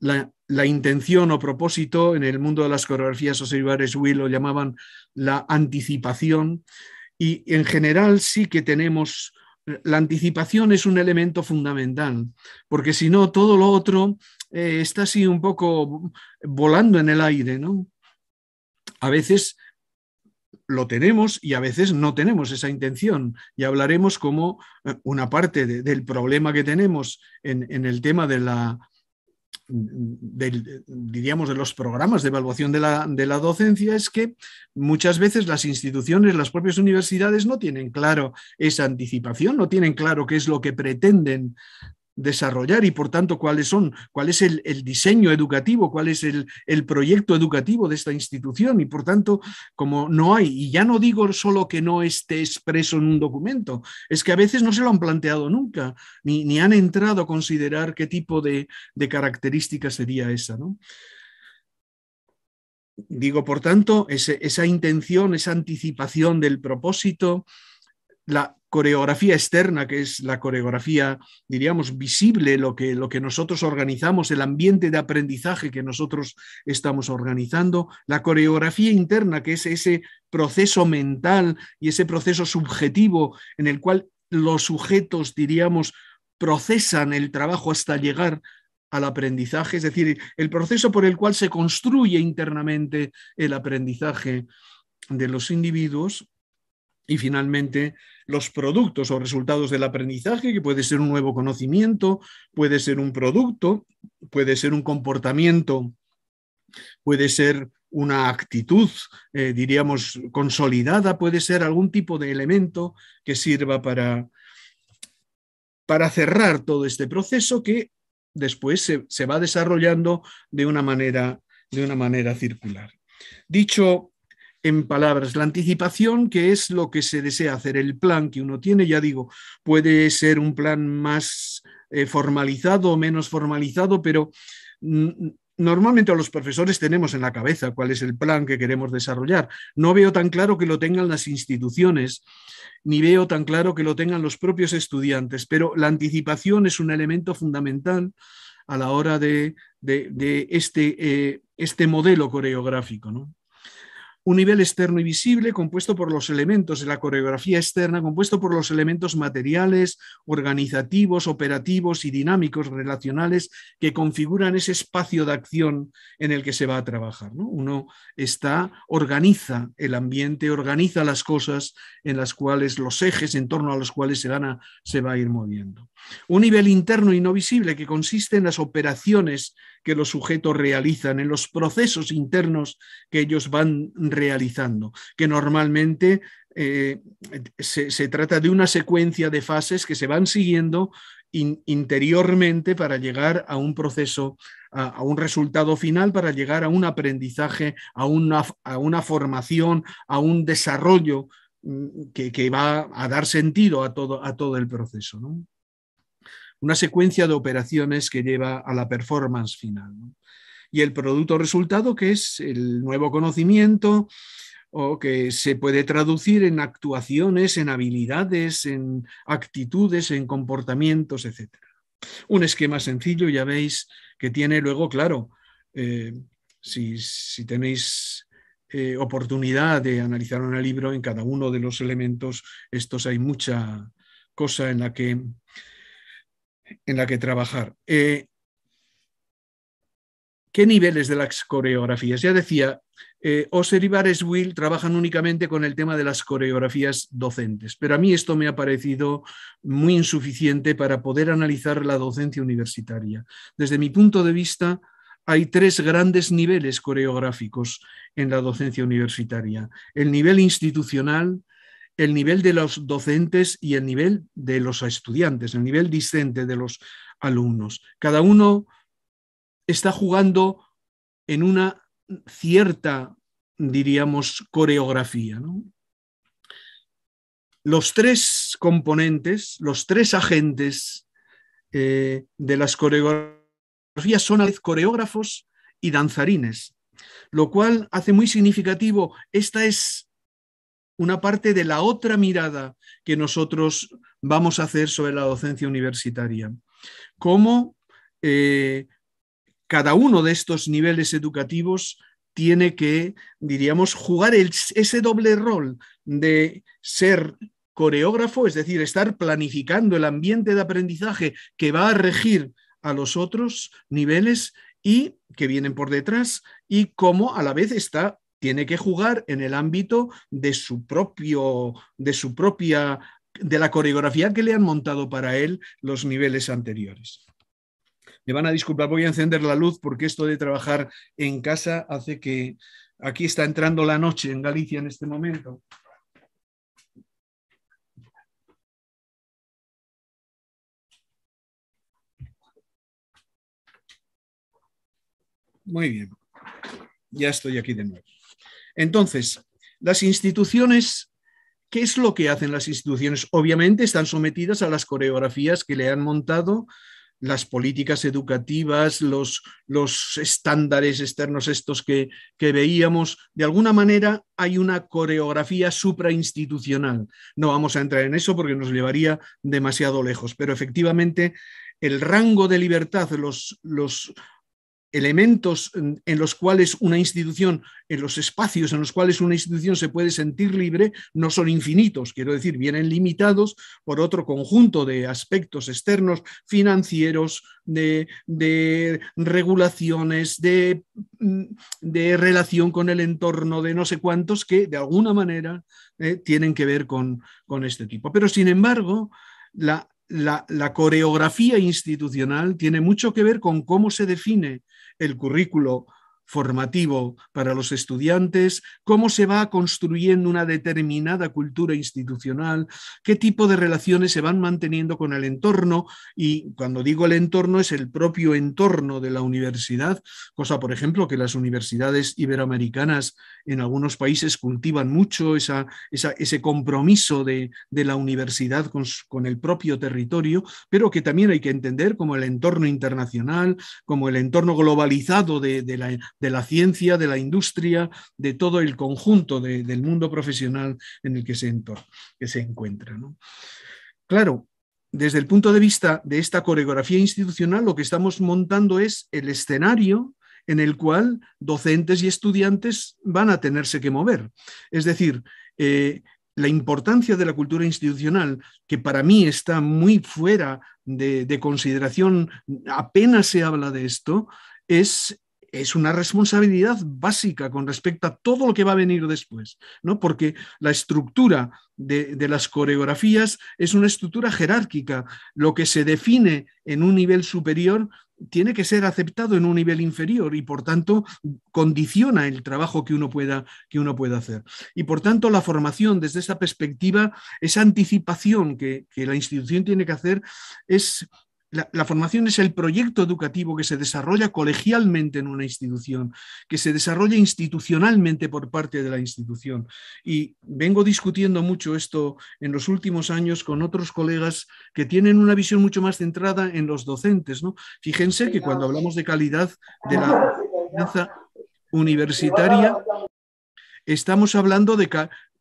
la, intención o propósito, en el mundo de las coreografías o Ibares Will lo llamaban la anticipación, y en general sí que tenemos, la anticipación es un elemento fundamental, porque si no, todo lo otro eh, está así un poco volando en el aire, ¿no? A veces lo tenemos y a veces no tenemos esa intención. Y hablaremos como eh, una parte del problema que tenemos en el tema de la, diríamos, de los programas de evaluación de la, de la, docencia es que muchas veces las instituciones, las propias universidades no tienen claro esa anticipación, no tienen claro qué es lo que pretenden desarrollar y por tanto cuáles son, cuál es el, diseño educativo, cuál es el, proyecto educativo de esta institución y por tanto como no hay, y ya no digo solo que no esté expreso en un documento, es que a veces no se lo han planteado nunca, ni, han entrado a considerar qué tipo de, de característica sería esa. ¿no? Digo, por tanto, esa intención, esa anticipación del propósito, la, coreografía externa, que es la coreografía, diríamos, visible, lo que, lo que nosotros organizamos, el ambiente de aprendizaje que nosotros estamos organizando, la coreografía interna, que es ese proceso mental y ese proceso subjetivo en el cual los sujetos, diríamos, procesan el trabajo hasta llegar al aprendizaje, es decir, el proceso por el cual se construye internamente el aprendizaje de los individuos y finalmente, los productos o resultados del aprendizaje, que puede ser un nuevo conocimiento, puede ser un producto, puede ser un comportamiento, puede ser una actitud, eh, diríamos, consolidada, puede ser algún tipo de elemento que sirva para, cerrar todo este proceso que después se, va desarrollando de una manera, de una manera circular. Dicho en palabras. La anticipación, que es lo que se desea hacer, el plan que uno tiene, ya digo, puede ser un plan más eh, formalizado o menos formalizado, pero normalmente a los profesores tenemos en la cabeza cuál es el plan que queremos desarrollar. No veo tan claro que lo tengan las instituciones, ni veo tan claro que lo tengan los propios estudiantes, pero la anticipación es un elemento fundamental a la hora de, este, eh, este modelo coreográfico. ¿no? un nivel externo y visible compuesto por los elementos de la coreografía externa, compuesto por los elementos materiales, organizativos, operativos y dinámicos relacionales que configuran ese espacio de acción en el que se va a trabajar. Uno está, organiza el ambiente, organiza las cosas en las cuales, los ejes en torno a los cuales se, van a, se va a ir moviendo. Un nivel interno y no visible que consiste en las operaciones que los sujetos realizan, en los procesos internos que ellos van realizando, que normalmente eh, se, trata de una secuencia de fases que se van siguiendo interiormente para llegar a un proceso, a, un resultado final, para llegar a un aprendizaje, a una, a una formación, a un desarrollo mm, que, va a dar sentido a todo, a todo el proceso una secuencia de operaciones que lleva a la performance final. Y el producto resultado, que es el nuevo conocimiento, o que se puede traducir en actuaciones, en habilidades, en actitudes, en comportamientos, etc. Un esquema sencillo, ya veis, que tiene luego, claro, eh, si, tenéis eh, oportunidad de analizar un libro en cada uno de los elementos, estos hay mucha cosa en la que en la que trabajar. Eh, ¿Qué niveles de las coreografías? Ya decía, eh, Oser y Will trabajan únicamente con el tema de las coreografías docentes, pero a mí esto me ha parecido muy insuficiente para poder analizar la docencia universitaria. Desde mi punto de vista, hay tres grandes niveles coreográficos en la docencia universitaria. El nivel institucional, el nivel de los docentes y el nivel de los estudiantes, el nivel discente de los alumnos. Cada uno está jugando en una cierta, diríamos, coreografía. Los tres componentes, los tres agentes eh, de las coreografías son a vez coreógrafos y danzarines, lo cual hace muy significativo, esta es una parte de la otra mirada que nosotros vamos a hacer sobre la docencia universitaria. Cómo eh, cada uno de estos niveles educativos tiene que, diríamos, jugar ese doble rol de ser coreógrafo, es decir, estar planificando el ambiente de aprendizaje que va a regir a los otros niveles y que vienen por detrás, y cómo a la vez está tiene que jugar en el ámbito de su propio, de su propia, de la coreografía que le han montado para él los niveles anteriores. Me van a disculpar, voy a encender la luz porque esto de trabajar en casa hace que aquí está entrando la noche en Galicia en este momento. Muy bien. Ya estoy aquí de nuevo. Entonces, las instituciones, ¿qué es lo que hacen las instituciones? Obviamente están sometidas a las coreografías que le han montado las políticas educativas, los, los estándares externos estos que, que, veíamos, de alguna manera hay una coreografía suprainstitucional. No vamos a entrar en eso porque nos llevaría demasiado lejos, pero efectivamente el rango de libertad, los, los elementos en los cuales una institución, en los espacios en los cuales una institución se puede sentir libre, no son infinitos, quiero decir, vienen limitados por otro conjunto de aspectos externos, financieros, de, regulaciones, mm, de, relación con el entorno, de no sé cuántos, que de alguna manera eh, tienen que ver con, este tipo. Pero, sin embargo, la, coreografía institucional tiene mucho que ver con cómo se define el currículo formativo para los estudiantes, cómo se va construyendo una determinada cultura institucional, qué tipo de relaciones se van manteniendo con el entorno y cuando digo el entorno es el propio entorno de la universidad, cosa por ejemplo que las universidades iberoamericanas en algunos países cultivan mucho esa, ese compromiso de, la universidad con, el propio territorio, pero que también hay que entender como el entorno internacional, como el entorno globalizado de, de, la, de la ciencia, de la industria, de todo el conjunto del mundo profesional en el que se, que se encuentra. Claro, desde el punto de vista de esta coreografía institucional, lo que estamos montando es el escenario en el cual docentes y estudiantes van a tenerse que mover. Es decir, eh, la importancia de la cultura institucional, que para mí está muy fuera de, de consideración, apenas se habla de esto, es es una responsabilidad básica con respecto a todo lo que va a venir después, ¿no? Porque la estructura de, las coreografías es una estructura jerárquica. Lo que se define en un nivel superior tiene que ser aceptado en un nivel inferior y, por tanto, condiciona el trabajo que uno pueda, que uno pueda hacer. Y, por tanto, la formación desde esa perspectiva, esa anticipación que, que la institución tiene que hacer es la, formación es el proyecto educativo que se desarrolla colegialmente en una institución, que se desarrolla institucionalmente por parte de la institución. Y vengo discutiendo mucho esto en los últimos años con otros colegas que tienen una visión mucho más centrada en los docentes. Fíjense que cuando hablamos de calidad de la enseñanza universitaria, estamos hablando de,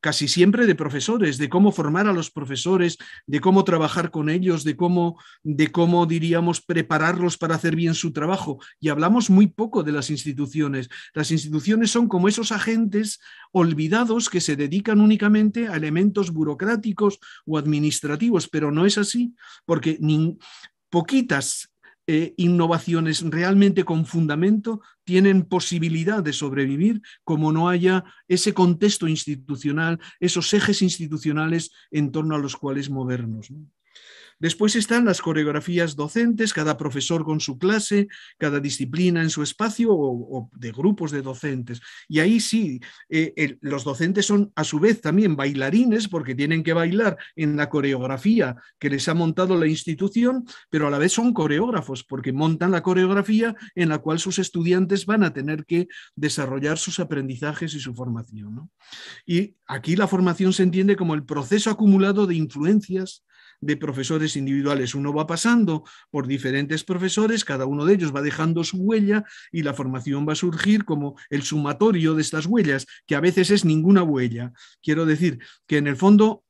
casi siempre de profesores, de cómo formar a los profesores, de cómo trabajar con ellos, de cómo, de cómo diríamos, prepararlos para hacer bien su trabajo. Y hablamos muy poco de las instituciones. Las instituciones son como esos agentes olvidados que se dedican únicamente a elementos burocráticos o administrativos, pero no es así, porque ni, poquitas eh, innovaciones realmente con fundamento tienen posibilidad de sobrevivir como no haya ese contexto institucional, esos ejes institucionales en torno a los cuales movernos. Después están las coreografías docentes, cada profesor con su clase, cada disciplina en su espacio o, de grupos de docentes. Y ahí sí, eh, los docentes son a su vez también bailarines porque tienen que bailar en la coreografía que les ha montado la institución, pero a la vez son coreógrafos porque montan la coreografía en la cual sus estudiantes van a tener que desarrollar sus aprendizajes y su formación. Y aquí la formación se entiende como el proceso acumulado de influencias, de profesores individuales. Uno va pasando por diferentes profesores, cada uno de ellos va dejando su huella y la formación va a surgir como el sumatorio de estas huellas, que a veces es ninguna huella. Quiero decir que en el fondo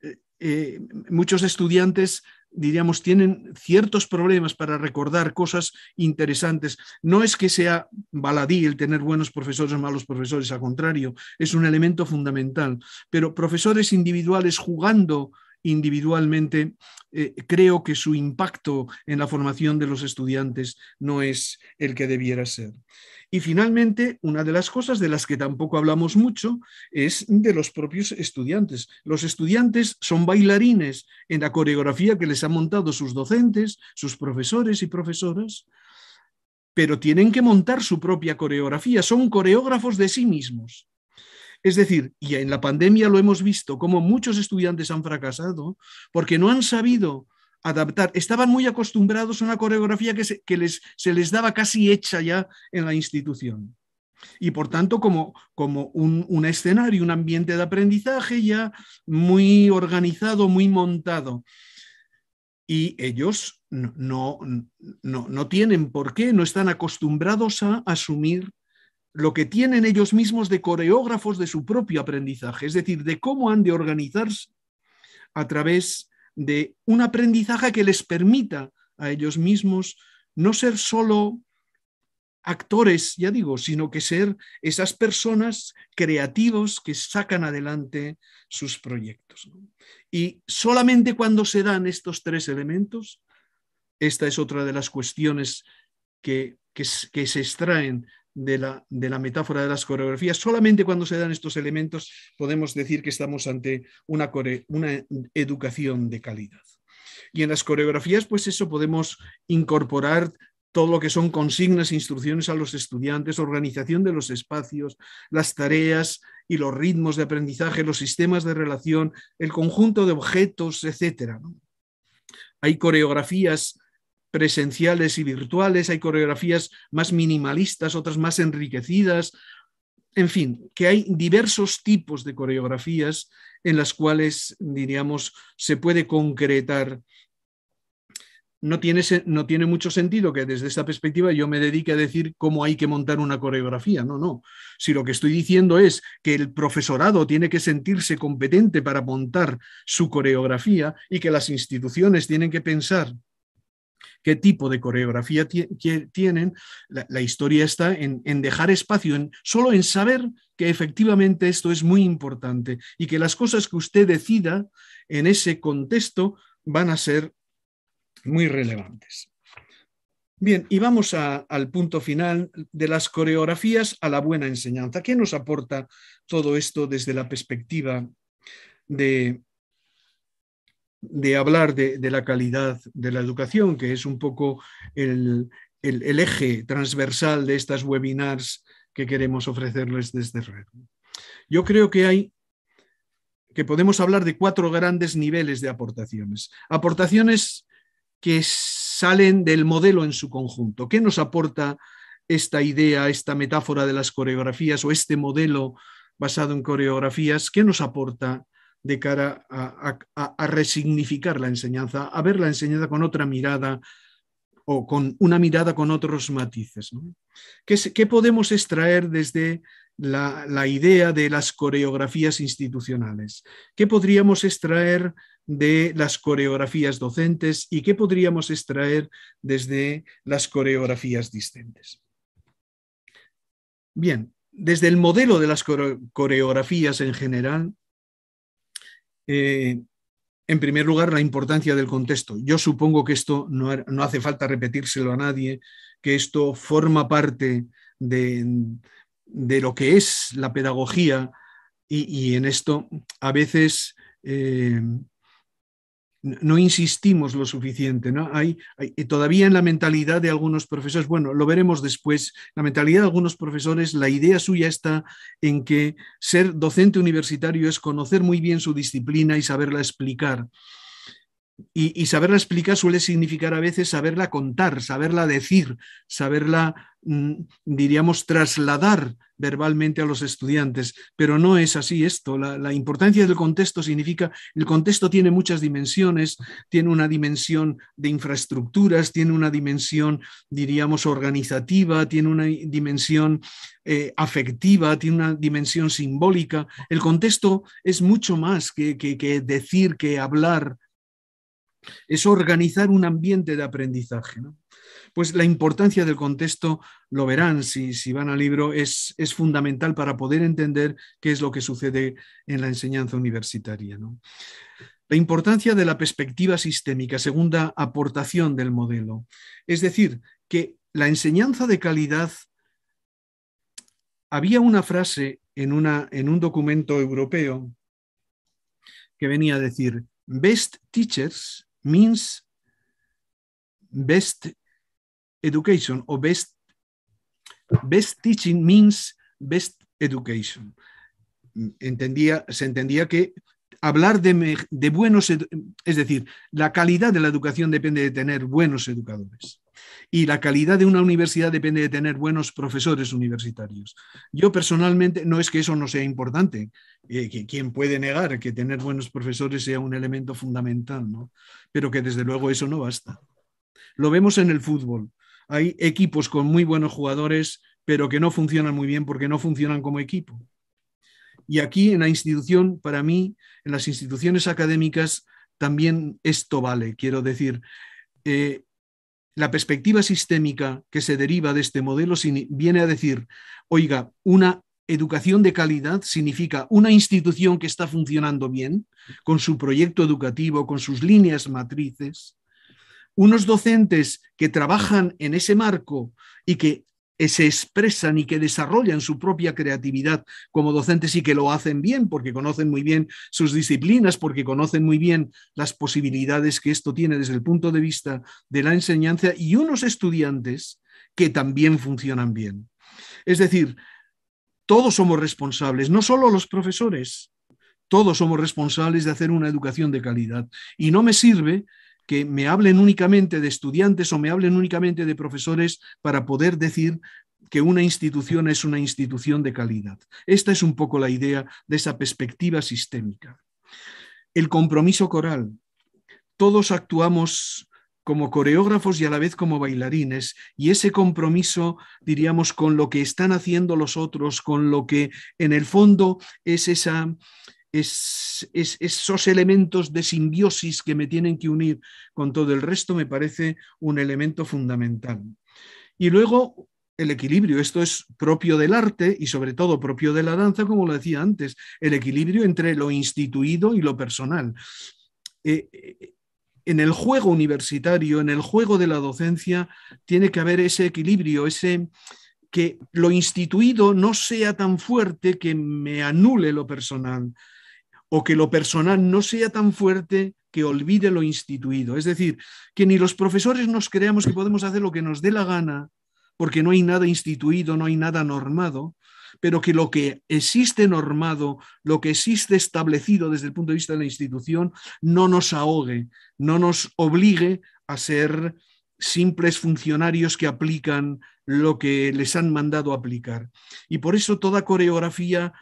eh, eh, muchos estudiantes diríamos, tienen ciertos problemas para recordar cosas interesantes. No es que sea baladí el tener buenos profesores o malos profesores, al contrario, es un elemento fundamental. Pero profesores individuales jugando individualmente, eh, creo que su impacto en la formación de los estudiantes no es el que debiera ser. Y finalmente, una de las cosas de las que tampoco hablamos mucho es de los propios estudiantes. Los estudiantes son bailarines en la coreografía que les han montado sus docentes, sus profesores y profesoras, pero tienen que montar su propia coreografía, son coreógrafos de sí mismos. Es decir, y en la pandemia lo hemos visto, como muchos estudiantes han fracasado porque no han sabido adaptar. Estaban muy acostumbrados a una coreografía que, se, les, daba casi hecha ya en la institución. Y por tanto, como, un, escenario, un ambiente de aprendizaje ya muy organizado, muy montado. Y ellos no, no tienen por qué, no están acostumbrados a asumir lo que tienen ellos mismos de coreógrafos de su propio aprendizaje, es decir, de cómo han de organizarse a través de un aprendizaje que les permita a ellos mismos no ser solo actores, ya digo, sino que ser esas personas creativos que sacan adelante sus proyectos. Y solamente cuando se dan estos tres elementos, esta es otra de las cuestiones que, que se extraen de la, metáfora de las coreografías. Solamente cuando se dan estos elementos podemos decir que estamos ante una, una educación de calidad. Y en las coreografías, pues eso podemos incorporar todo lo que son consignas, instrucciones a los estudiantes, organización de los espacios, las tareas y los ritmos de aprendizaje, los sistemas de relación, el conjunto de objetos, etc. Hay coreografías presenciales y virtuales, hay coreografías más minimalistas, otras más enriquecidas, en fin, que hay diversos tipos de coreografías en las cuales, diríamos, se puede concretar. No tiene, no tiene mucho sentido que desde esta perspectiva yo me dedique a decir cómo hay que montar una coreografía. No, no. Si lo que estoy diciendo es que el profesorado tiene que sentirse competente para montar su coreografía y que las instituciones tienen que pensar qué tipo de coreografía tienen. La, historia está en, dejar espacio, en, solo en saber que efectivamente esto es muy importante y que las cosas que usted decida en ese contexto van a ser muy relevantes. Bien, y vamos al punto final de las coreografías a la buena enseñanza. ¿Qué nos aporta todo esto desde la perspectiva de, de hablar de, la calidad de la educación, que es un poco el, eje transversal de estas webinars que queremos ofrecerles desde Red. Yo creo que hay que podemos hablar de cuatro grandes niveles de aportaciones. Aportaciones que salen del modelo en su conjunto. ¿Qué nos aporta esta idea, esta metáfora de las coreografías o este modelo basado en coreografías? ¿Qué nos aporta de cara a, resignificar la enseñanza, a ver la enseñanza con otra mirada o con una mirada con otros matices. ¿Qué, podemos extraer desde la, la, idea de las coreografías institucionales? ¿Qué podríamos extraer de las coreografías docentes y qué podríamos extraer desde las coreografías distantes Bien, desde el modelo de las coreografías en general, eh, en primer lugar, la importancia del contexto. Yo supongo que esto no, er, hace falta repetírselo a nadie, que esto forma parte de, lo que es la pedagogía y, en esto a veces eh, no insistimos lo suficiente. ¿no? Hay, hay, todavía en la mentalidad de algunos profesores, bueno, lo veremos después, la mentalidad de algunos profesores, la idea suya está en que ser docente universitario es conocer muy bien su disciplina y saberla explicar. Y, saberla explicar suele significar a veces saberla contar, saberla decir, saberla, mm, diríamos, trasladar verbalmente a los estudiantes. Pero no es así esto. La, importancia del contexto significa, el contexto tiene muchas dimensiones, tiene una dimensión de infraestructuras, tiene una dimensión, diríamos, organizativa, tiene una dimensión eh, afectiva, tiene una dimensión simbólica. El contexto es mucho más que decir, que hablar es organizar un ambiente de aprendizaje. Pues la importancia del contexto, lo verán si, si van al libro, es, fundamental para poder entender qué es lo que sucede en la enseñanza universitaria. La importancia de la perspectiva sistémica, segunda aportación del modelo. Es decir, que la enseñanza de calidad, había una frase en, en un documento europeo que venía a decir, best teachers means best education o best, best teaching means best education. se entendía que hablar de buenos, es decir, la calidad de la educación depende de tener buenos educadores. Y la calidad de una universidad depende de tener buenos profesores universitarios. Yo personalmente, no es que eso no sea importante, eh, que, quien puede negar que tener buenos profesores sea un elemento fundamental, pero que desde luego eso no basta. Lo vemos en el fútbol. Hay equipos con muy buenos jugadores, pero que no funcionan muy bien porque no funcionan como equipo. Y aquí en la institución, para mí, en las instituciones académicas, también esto vale. Quiero decir, eh, la perspectiva sistémica que se deriva de este modelo viene a decir, oiga, una educación de calidad significa una institución que está funcionando bien, con su proyecto educativo, con sus líneas matrices, unos docentes que trabajan en ese marco y que se expresan y que desarrollan su propia creatividad como docentes y que lo hacen bien porque conocen muy bien sus disciplinas, porque conocen muy bien las posibilidades que esto tiene desde el punto de vista de la enseñanza y unos estudiantes que también funcionan bien. Es decir, todos somos responsables, no solo los profesores, todos somos responsables de hacer una educación de calidad. Y no me sirve que me hablen únicamente de estudiantes o me hablen únicamente de profesores para poder decir que una institución es una institución de calidad. Esta es un poco la idea de esa perspectiva sistémica. El compromiso coral. Todos actuamos como coreógrafos y a la vez como bailarines, y ese compromiso, diríamos, con lo que están haciendo los otros, con lo que en el fondo es esa, es, esos elementos de simbiosis que me tienen que unir con todo el resto me parece un elemento fundamental. Y luego el equilibrio, esto es propio del arte y sobre todo propio de la danza, como lo decía antes, el equilibrio entre lo instituido y lo personal. Eh, eh, en el juego universitario, en el juego de la docencia, tiene que haber ese equilibrio, ese que lo instituido no sea tan fuerte que me anule lo personal, o que lo personal no sea tan fuerte que olvide lo instituido. Es decir, que ni los profesores nos creamos que podemos hacer lo que nos dé la gana, porque no hay nada instituido, no hay nada normado, pero que lo que existe normado, lo que existe establecido desde el punto de vista de la institución, no nos ahogue, no nos obligue a ser simples funcionarios que aplican lo que les han mandado aplicar. Y por eso toda coreografía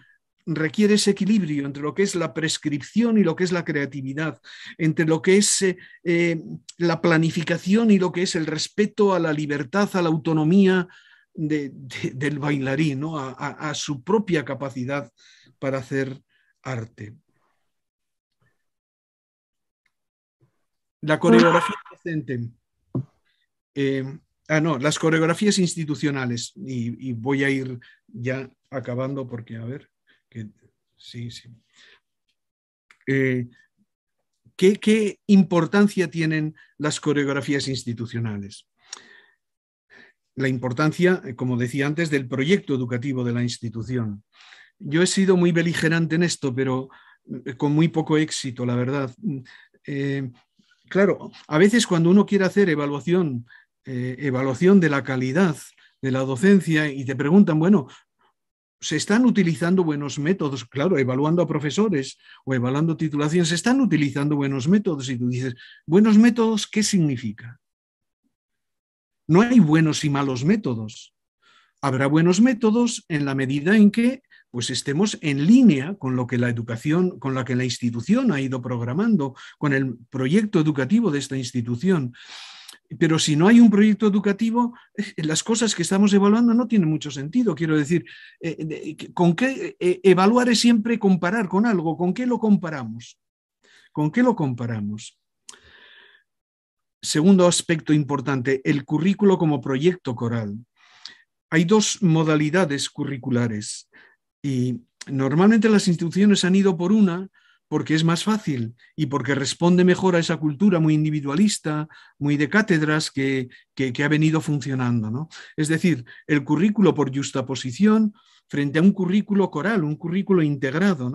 requiere ese equilibrio entre lo que es la prescripción y lo que es la creatividad, entre lo que es eh, eh, la planificación y lo que es el respeto a la libertad, a la autonomía del bailarín, a, su propia capacidad para hacer arte. La coreografía docente. Eh, ah, no, las coreografías institucionales. y, voy a ir ya acabando porque, a ver sí, sí. Eh, ¿qué, importancia tienen las coreografías institucionales? La importancia, como decía antes, del proyecto educativo de la institución. Yo he sido muy beligerante en esto, pero eh, con muy poco éxito, la verdad. Eh, claro, a veces cuando uno quiere hacer evaluación, evaluación de la calidad de la docencia y te preguntan, bueno, se están utilizando buenos métodos, claro, evaluando a profesores o evaluando titulaciones, se están utilizando buenos métodos y tú dices, buenos métodos, ¿qué significa? No hay buenos y malos métodos. Habrá buenos métodos en la medida en que pues estemos en línea con lo que la educación, con la que la institución ha ido programando, con el proyecto educativo de esta institución. Pero si no hay un proyecto educativo, las cosas que estamos evaluando no tienen mucho sentido. Quiero decir, eh, ¿con qué eh, evaluar es siempre comparar con algo? ¿Con qué lo comparamos? ¿Con qué lo comparamos? Segundo aspecto importante, el currículo como proyecto coral. Hay dos modalidades curriculares y normalmente las instituciones han ido por una, porque es más fácil y porque responde mejor a esa cultura muy individualista, muy de cátedras que, ha venido funcionando. ¿no? Es decir, el currículo por justaposición frente a un currículo coral, un currículo integrado.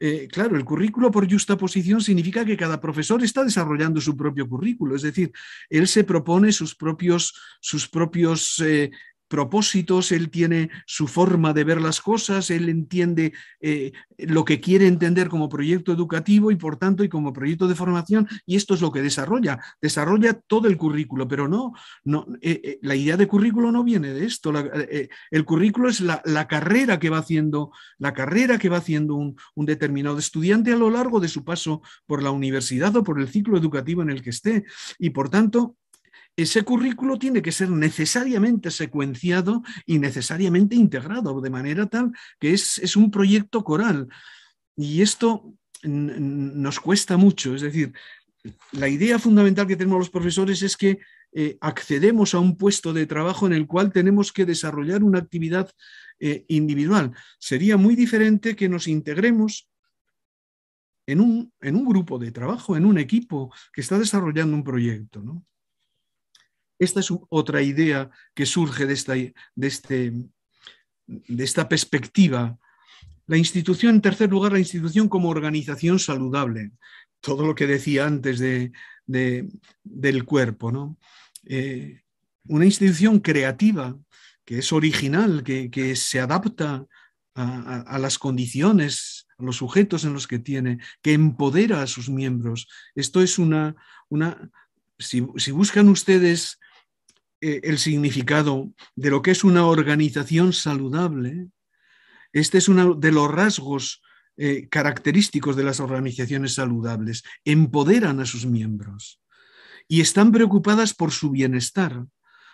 Eh, claro, el currículo por justaposición significa que cada profesor está desarrollando su propio currículo, es decir, él se propone sus propios, sus propios eh, propósitos, él tiene su forma de ver las cosas, él entiende eh, lo que quiere entender como proyecto educativo y por tanto y como proyecto de formación y esto es lo que desarrolla. Desarrolla todo el currículo, pero no, no eh, eh, la idea de currículo no viene de esto. el currículo es la, carrera que va haciendo, la carrera que va haciendo un, un determinado estudiante a lo largo de su paso por la universidad o por el ciclo educativo en el que esté y por tanto ese currículo tiene que ser necesariamente secuenciado y necesariamente integrado, de manera tal que es, un proyecto coral. Y esto nos cuesta mucho, es decir, la idea fundamental que tenemos los profesores es que eh, accedemos a un puesto de trabajo en el cual tenemos que desarrollar una actividad eh, individual. Sería muy diferente que nos integremos en un, en un, grupo de trabajo, en un equipo que está desarrollando un proyecto. ¿no? Esta es otra idea que surge de esta, de este, de esta perspectiva. La institución, en tercer lugar, la institución como organización saludable. Todo lo que decía antes de, del cuerpo. Eh, una institución creativa, que es original, que, se adapta a, las condiciones a los sujetos en los que tiene, que empodera a sus miembros. Esto es una, si, buscan ustedes eh, el significado de lo que es una organización saludable, este es uno de los rasgos eh, característicos de las organizaciones saludables. Empoderan a sus miembros y están preocupadas por su bienestar,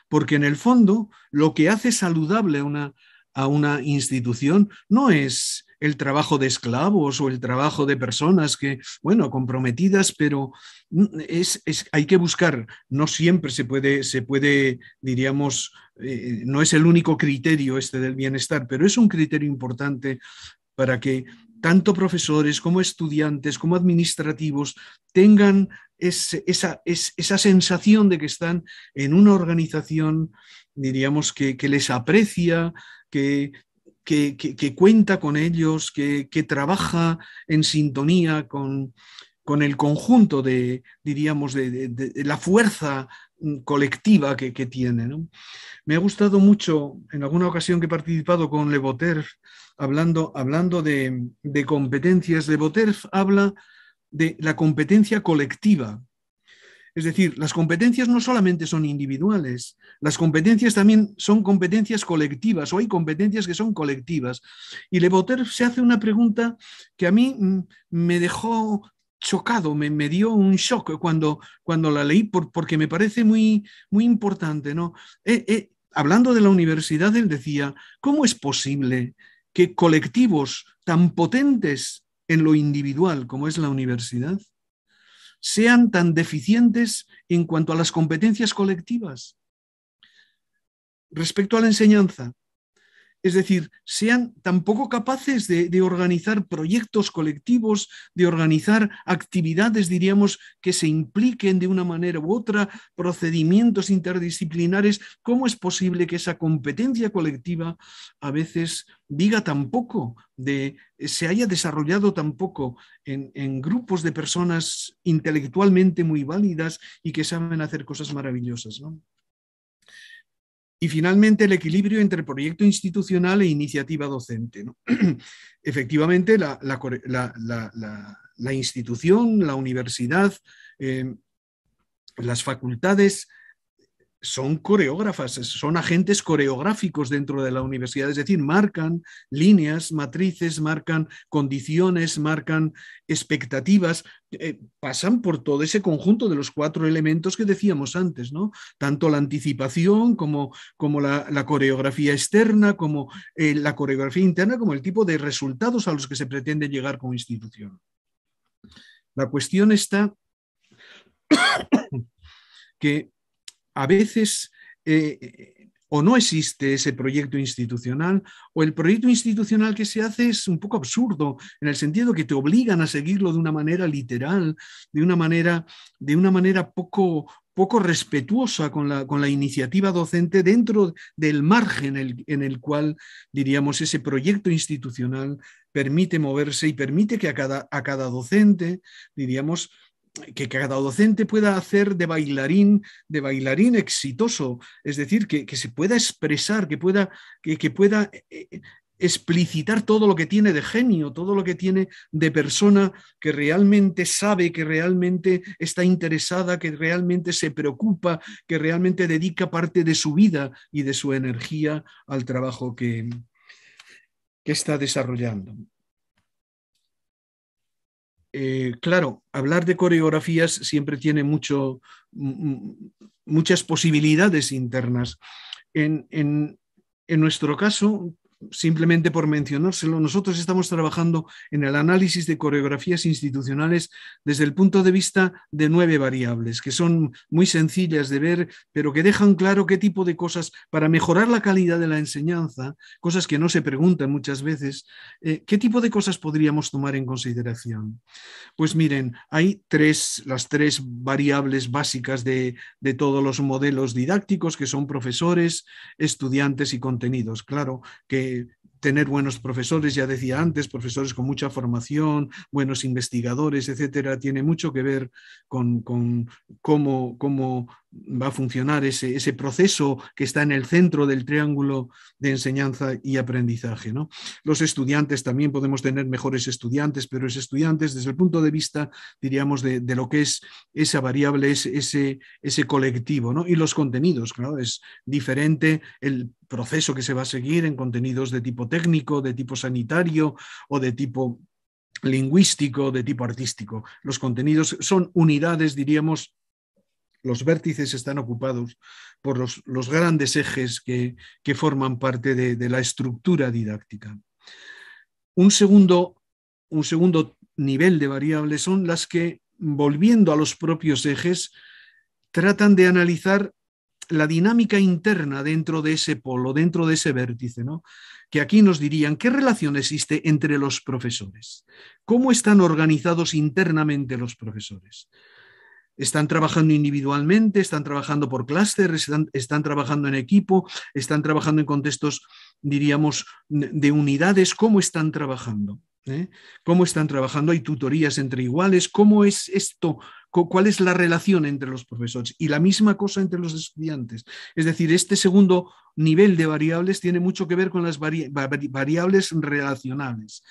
porque en el fondo lo que hace saludable a una, a una institución no es el trabajo de esclavos o el trabajo de personas que, bueno, comprometidas, pero mm, es, es hay que buscar, no siempre se puede, se puede diríamos, eh, no es el único criterio este del bienestar, pero es un criterio importante para que tanto profesores como estudiantes, como administrativos, tengan esa, esa, sensación de que están en una organización, diríamos, que, que les aprecia, que, que, cuenta con ellos, que, trabaja en sintonía con, el conjunto de, diríamos, de, la fuerza mm, colectiva que, tiene. Me ha gustado mucho, en alguna ocasión que he participado con Le hablando, hablando de, competencias, Le habla de la competencia colectiva, es decir, las competencias no solamente son individuales, las competencias también son competencias colectivas o hay competencias que son colectivas. Y Le se hace una pregunta que a mí mm, me dejó chocado, me, dio un shock cuando, cuando la leí porque me parece muy, muy importante. ¿no? Eh, eh, hablando de la universidad, él decía, ¿cómo es posible que colectivos tan potentes en lo individual como es la universidad sean tan deficientes en cuanto a las competencias colectivas. Respecto a la enseñanza, es decir, sean tampoco capaces de, organizar proyectos colectivos, de organizar actividades, diríamos, que se impliquen de una manera u otra, procedimientos interdisciplinares. ¿Cómo es posible que esa competencia colectiva a veces diga tampoco de, eh, se haya desarrollado tampoco en, en grupos de personas intelectualmente muy válidas y que saben hacer cosas maravillosas? Y finalmente, el equilibrio entre proyecto institucional e iniciativa docente. Efectivamente, la, institución, la universidad, eh, las facultades son coreógrafas, son agentes coreográficos dentro de la universidad, es decir, marcan líneas, matrices, marcan condiciones, marcan expectativas, eh, pasan por todo ese conjunto de los cuatro elementos que decíamos antes, ¿no? Tanto la anticipación como, como la, coreografía externa, como eh, la coreografía interna, como el tipo de resultados a los que se pretende llegar como institución. La cuestión está que a veces eh, o no existe ese proyecto institucional o el proyecto institucional que se hace es un poco absurdo en el sentido que te obligan a seguirlo de una manera literal, de una manera, de una manera poco, poco respetuosa con la, con la, iniciativa docente dentro del margen en el cual, diríamos, ese proyecto institucional permite moverse y permite que a cada, a cada docente, diríamos, que cada docente pueda hacer de bailarín, de bailarín exitoso, es decir, que, se pueda expresar, que pueda, que, pueda eh, eh, explicitar todo lo que tiene de genio, todo lo que tiene de persona que realmente sabe, que realmente está interesada, que realmente se preocupa, que realmente dedica parte de su vida y de su energía al trabajo que, que está desarrollando. Eh, claro, hablar de coreografías siempre tiene mucho, muchas posibilidades internas. En, en, en nuestro caso, simplemente por mencionárselo, nosotros estamos trabajando en el análisis de coreografías institucionales desde el punto de vista de nueve variables, que son muy sencillas de ver, pero que dejan claro qué tipo de cosas, para mejorar la calidad de la enseñanza, cosas que no se preguntan muchas veces, eh, qué tipo de cosas podríamos tomar en consideración. Pues miren, hay tres, las tres variables básicas de, de todos los modelos didácticos, que son profesores, estudiantes y contenidos. Claro que to tener buenos profesores, ya decía antes, profesores con mucha formación, buenos investigadores, etcétera, tiene mucho que ver con, cómo, cómo, va a funcionar ese, proceso que está en el centro del triángulo de enseñanza y aprendizaje. Los estudiantes también podemos tener mejores estudiantes, pero es estudiantes desde el punto de vista, diríamos, de, lo que es esa variable, ese, ese colectivo, ¿no? Y los contenidos, claro, es diferente el proceso que se va a seguir en contenidos de tipo técnico, de tipo sanitario o de tipo lingüístico, de tipo artístico. Los contenidos son unidades, diríamos, los vértices están ocupados por los, grandes ejes que, forman parte de, la estructura didáctica. Un segundo, un segundo nivel de variables son las que, volviendo a los propios ejes, tratan de analizar la dinámica interna dentro de ese polo, dentro de ese vértice, ¿no? que aquí nos dirían qué relación existe entre los profesores, cómo están organizados internamente los profesores. Están trabajando individualmente, están trabajando por clúster, están, trabajando en equipo, están trabajando en contextos, diríamos, de unidades, cómo están trabajando. ¿Eh? cómo están trabajando, hay tutorías entre iguales, cómo es esto cuál es la relación entre los profesores y la misma cosa entre los estudiantes. Es decir, este segundo nivel de variables tiene mucho que ver con las variables relacionales.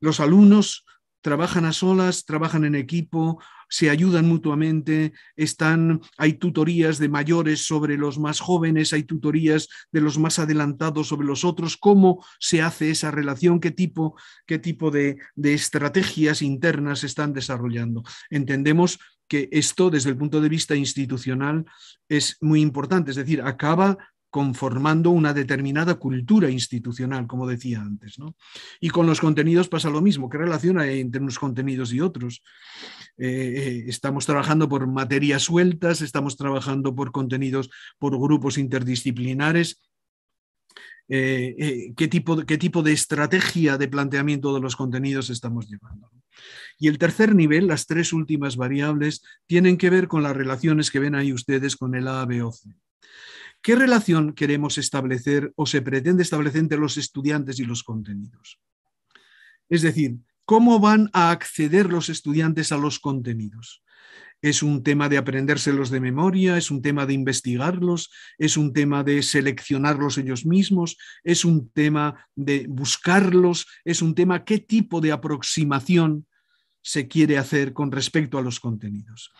Los alumnos trabajan a solas, trabajan en equipo, se ayudan mutuamente, están, hay tutorías de mayores sobre los más jóvenes, hay tutorías de los más adelantados sobre los otros, cómo se hace esa relación, qué tipo, qué tipo de, estrategias internas están desarrollando. Entendemos que esto desde el punto de vista institucional es muy importante, es decir, acaba conformando una determinada cultura institucional, como decía antes. ¿no? Y con los contenidos pasa lo mismo. ¿Qué relación hay entre unos contenidos y otros? Eh, eh, estamos trabajando por materias sueltas, estamos trabajando por contenidos, por grupos interdisciplinares, eh, qué, tipo qué, tipo, de estrategia de planteamiento de los contenidos estamos llevando. Y el tercer nivel, las tres últimas variables, tienen que ver con las relaciones que ven ahí ustedes con el A, B o C. ¿Qué relación queremos establecer o se pretende establecer entre los estudiantes y los contenidos? Es decir, ¿cómo van a acceder los estudiantes a los contenidos? ¿Es un tema de aprendérselos de memoria? ¿Es un tema de investigarlos? ¿Es un tema de seleccionarlos ellos mismos? ¿Es un tema de buscarlos? ¿Es un tema qué tipo de aproximación se quiere hacer con respecto a los contenidos?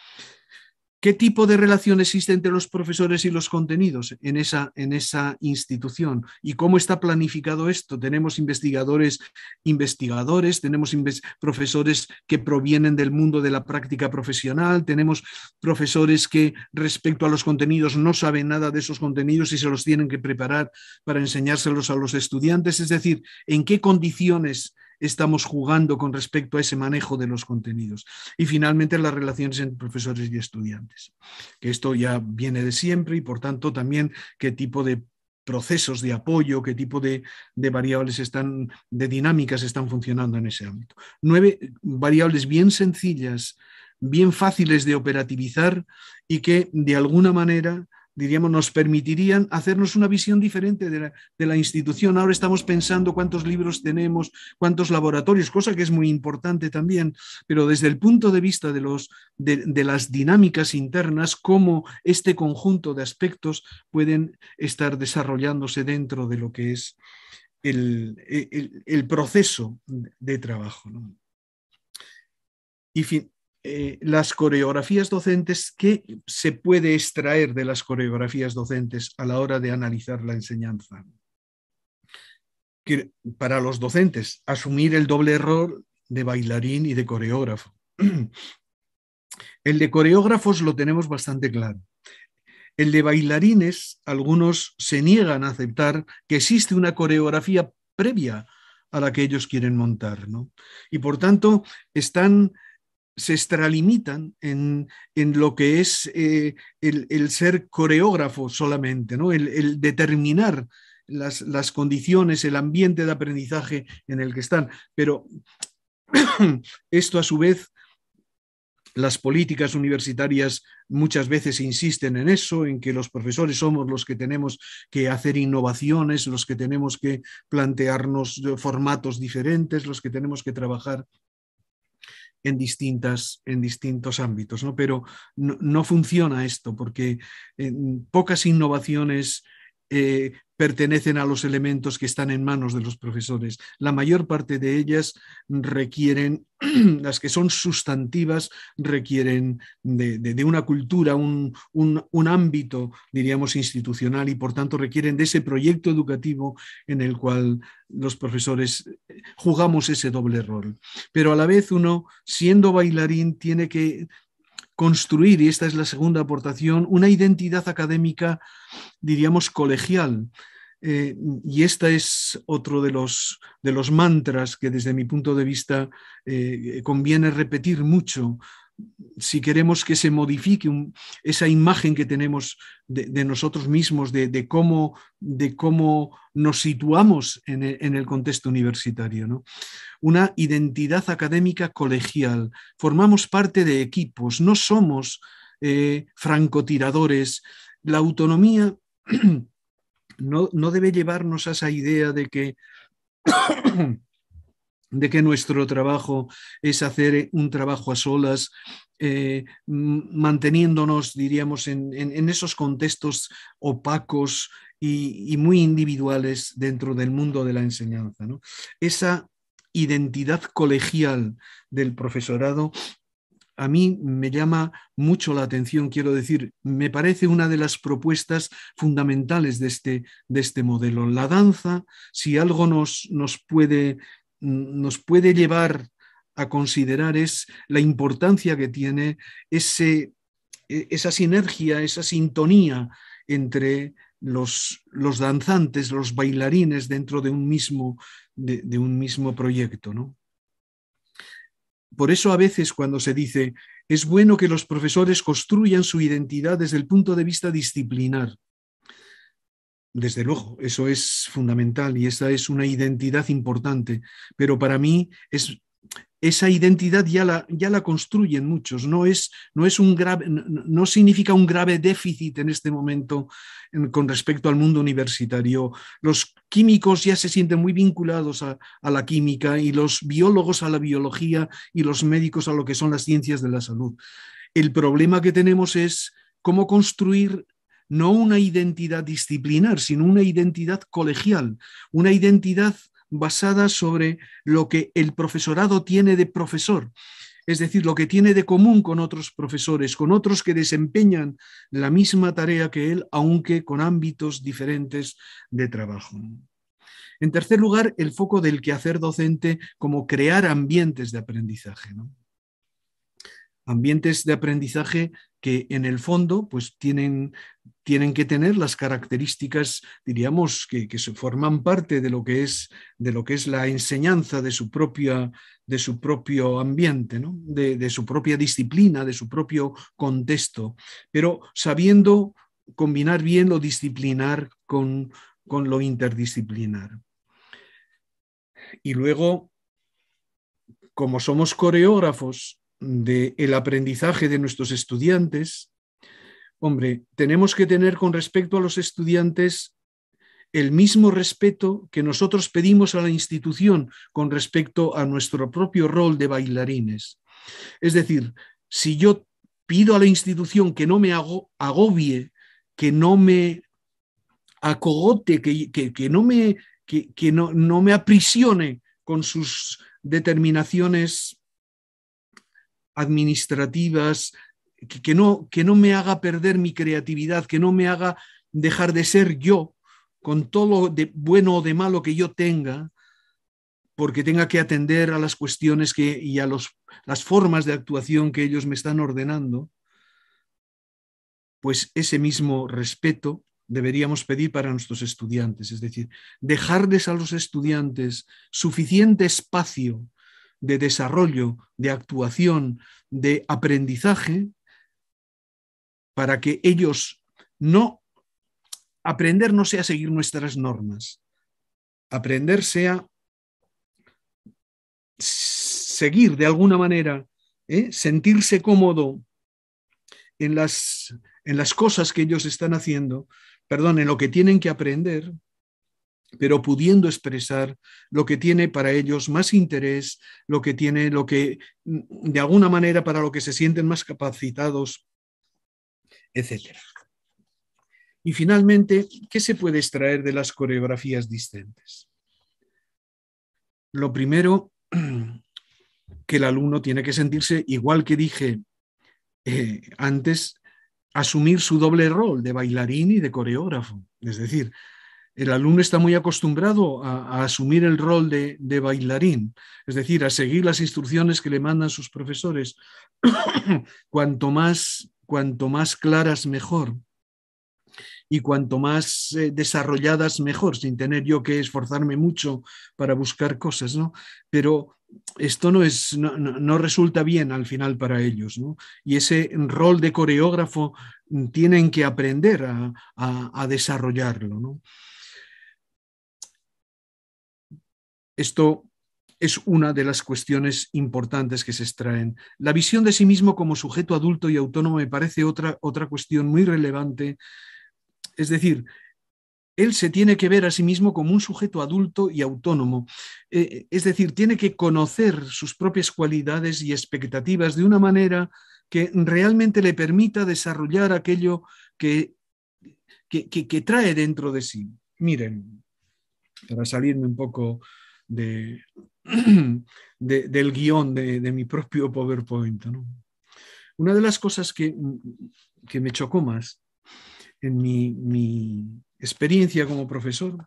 ¿Qué tipo de relación existe entre los profesores y los contenidos en esa, en esa institución? ¿Y cómo está planificado esto? Tenemos investigadores, investigadores, tenemos profesores que provienen del mundo de la práctica profesional, tenemos profesores que respecto a los contenidos no saben nada de esos contenidos y se los tienen que preparar para enseñárselos a los estudiantes. Es decir, ¿en qué condiciones estamos jugando con respecto a ese manejo de los contenidos. Y finalmente las relaciones entre profesores y estudiantes, que esto ya viene de siempre y por tanto también qué tipo de procesos de apoyo, qué tipo de, de, variables están, de dinámicas están funcionando en ese ámbito. Nueve variables bien sencillas, bien fáciles de operativizar y que de alguna manera diríamos, nos permitirían hacernos una visión diferente de la, institución. Ahora estamos pensando cuántos libros tenemos, cuántos laboratorios, cosa que es muy importante también, pero desde el punto de vista de, los, de, las dinámicas internas, cómo este conjunto de aspectos pueden estar desarrollándose dentro de lo que es el, proceso de trabajo. Y eh, las coreografías docentes, qué se puede extraer de las coreografías docentes a la hora de analizar la enseñanza. para los docentes, asumir el doble error de bailarín y de coreógrafo. El de coreógrafos lo tenemos bastante claro. El de bailarines, algunos se niegan a aceptar que existe una coreografía previa a la que ellos quieren montar, Y por tanto, están se extralimitan en, lo que es eh, el, ser coreógrafo solamente, ¿no? el, el determinar las, las, condiciones, el ambiente de aprendizaje en el que están. Pero esto a su vez, las políticas universitarias muchas veces insisten en eso, en que los profesores somos los que tenemos que hacer innovaciones, los que tenemos que plantearnos eh, formatos diferentes, los que tenemos que trabajar en, distintas, en distintos ámbitos, ¿no? Pero no, funciona esto porque eh, pocas innovaciones eh, pertenecen a los elementos que están en manos de los profesores. La mayor parte de ellas requieren, las que son sustantivas, requieren de, una cultura, un, un, ámbito, diríamos, institucional y por tanto requieren de ese proyecto educativo en el cual los profesores eh, jugamos ese doble rol. Pero a la vez uno, siendo bailarín, tiene que construir, y esta es la segunda aportación, una identidad académica, diríamos, colegial. Eh, y este es otro de los, de los mantras que desde mi punto de vista eh, conviene repetir mucho si queremos que se modifique esa imagen que tenemos de, nosotros mismos, de, cómo, de, cómo, nos situamos en el, contexto universitario. Una identidad académica colegial. Formamos parte de equipos, no somos eh, francotiradores. La autonomía no, no debe llevarnos a esa idea de que de que nuestro trabajo es hacer eh, un trabajo a solas, eh, manteniéndonos, diríamos, en, esos contextos opacos y, muy individuales dentro del mundo de la enseñanza. Esa identidad colegial del profesorado a mí me llama mucho la atención, quiero decir, me parece una de las propuestas fundamentales de este, de este modelo. La danza, si algo nos, nos puede nos puede llevar a considerar es la importancia que tiene e, esa sinergia, esa sintonía entre los, danzantes, los bailarines dentro de un mismo, de, un mismo proyecto. ¿no? Por eso a veces cuando se dice, es bueno que los profesores construyan su identidad desde el punto de vista disciplinar, desde luego, eso es fundamental y esa es una identidad importante, pero para mí es esa identidad ya la, ya la construyen muchos. No, es, no, es un grave, no significa un grave déficit en este momento con respecto al mundo universitario. Los químicos ya se sienten muy vinculados a, la química y los biólogos a la biología y los médicos a lo que son las ciencias de la salud. El problema que tenemos es cómo construir no una identidad disciplinar, sino una identidad colegial, una identidad basada sobre lo que el profesorado tiene de profesor, es decir, lo que tiene de común con otros profesores, con otros que desempeñan la misma tarea que él, aunque con ámbitos diferentes de trabajo. En tercer lugar, el foco del quehacer docente como crear ambientes de aprendizaje ambientes de aprendizaje que en el fondo pues tienen, que tener las características, diríamos, que, se forman parte de lo que es, de lo que es la enseñanza de su, de su propio ambiente, de, de su propia disciplina, de su propio contexto, pero sabiendo combinar bien lo disciplinar con, con lo interdisciplinar. Y luego, como somos coreógrafos, del aprendizaje de nuestros estudiantes, hombre, tenemos que tener con respecto a los estudiantes el mismo respeto que nosotros pedimos a la institución con respecto a nuestro propio rol de bailarines. Es decir, si yo pido a la institución que no me agobie, que no me acogote, que, no, me, no, no me aprisione con sus determinaciones administrativas, que, no, que no me haga perder mi creatividad, que no me haga dejar de ser yo, con todo lo de bueno o de malo que yo tenga, porque tenga que atender a las cuestiones que, y a los, las formas de actuación que ellos me están ordenando, pues ese mismo respeto deberíamos pedir para nuestros estudiantes, es decir, dejarles a los estudiantes suficiente espacio de desarrollo, de actuación, de aprendizaje, para que ellos no... Aprender no sea seguir nuestras normas, aprender sea seguir de alguna manera, ¿eh? sentirse cómodo en las, en las cosas que ellos están haciendo, perdón, en lo que tienen que aprender, pero pudiendo expresar lo que tiene para ellos más interés, lo que tiene, lo que mm, de alguna manera para lo que se sienten más capacitados, etc. Y finalmente, ¿qué se puede extraer de las coreografías distantes Lo primero, que el alumno tiene que sentirse, igual que dije eh, antes, asumir su doble rol de bailarín y de coreógrafo. Es decir, el alumno está muy acostumbrado a, asumir el rol de, bailarín, es decir, a seguir las instrucciones que le mandan sus profesores. cuanto, más, claras, mejor. Y cuanto más eh, desarrolladas, mejor, sin tener yo que esforzarme mucho para buscar cosas, ¿no? Pero esto no, es, no, resulta bien al final para ellos, ¿no? Y ese rol de coreógrafo mm, tienen que aprender a, a desarrollarlo, ¿no? Esto es una de las cuestiones importantes que se extraen. La visión de sí mismo como sujeto adulto y autónomo me parece otra, otra cuestión muy relevante. Es decir, él se tiene que ver a sí mismo como un sujeto adulto y autónomo. Eh, es decir, tiene que conocer sus propias cualidades y expectativas de una manera que realmente le permita desarrollar aquello que, que trae dentro de sí. Miren, para salirme un poco del guión de, mi propio PowerPoint. Una de las cosas que, me chocó más en mi, mi, experiencia como profesor,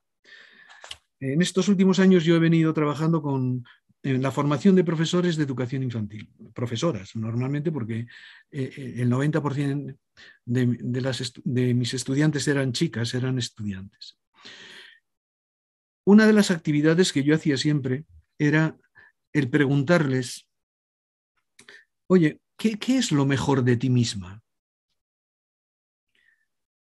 en estos últimos años yo he venido trabajando con en la formación de profesores de educación infantil, profesoras normalmente, porque eh, eh, el 90% de, las, de mis estudiantes eran chicas, eran estudiantes una de las actividades que yo hacía siempre era el preguntarles, oye, ¿qué, es lo mejor de ti misma?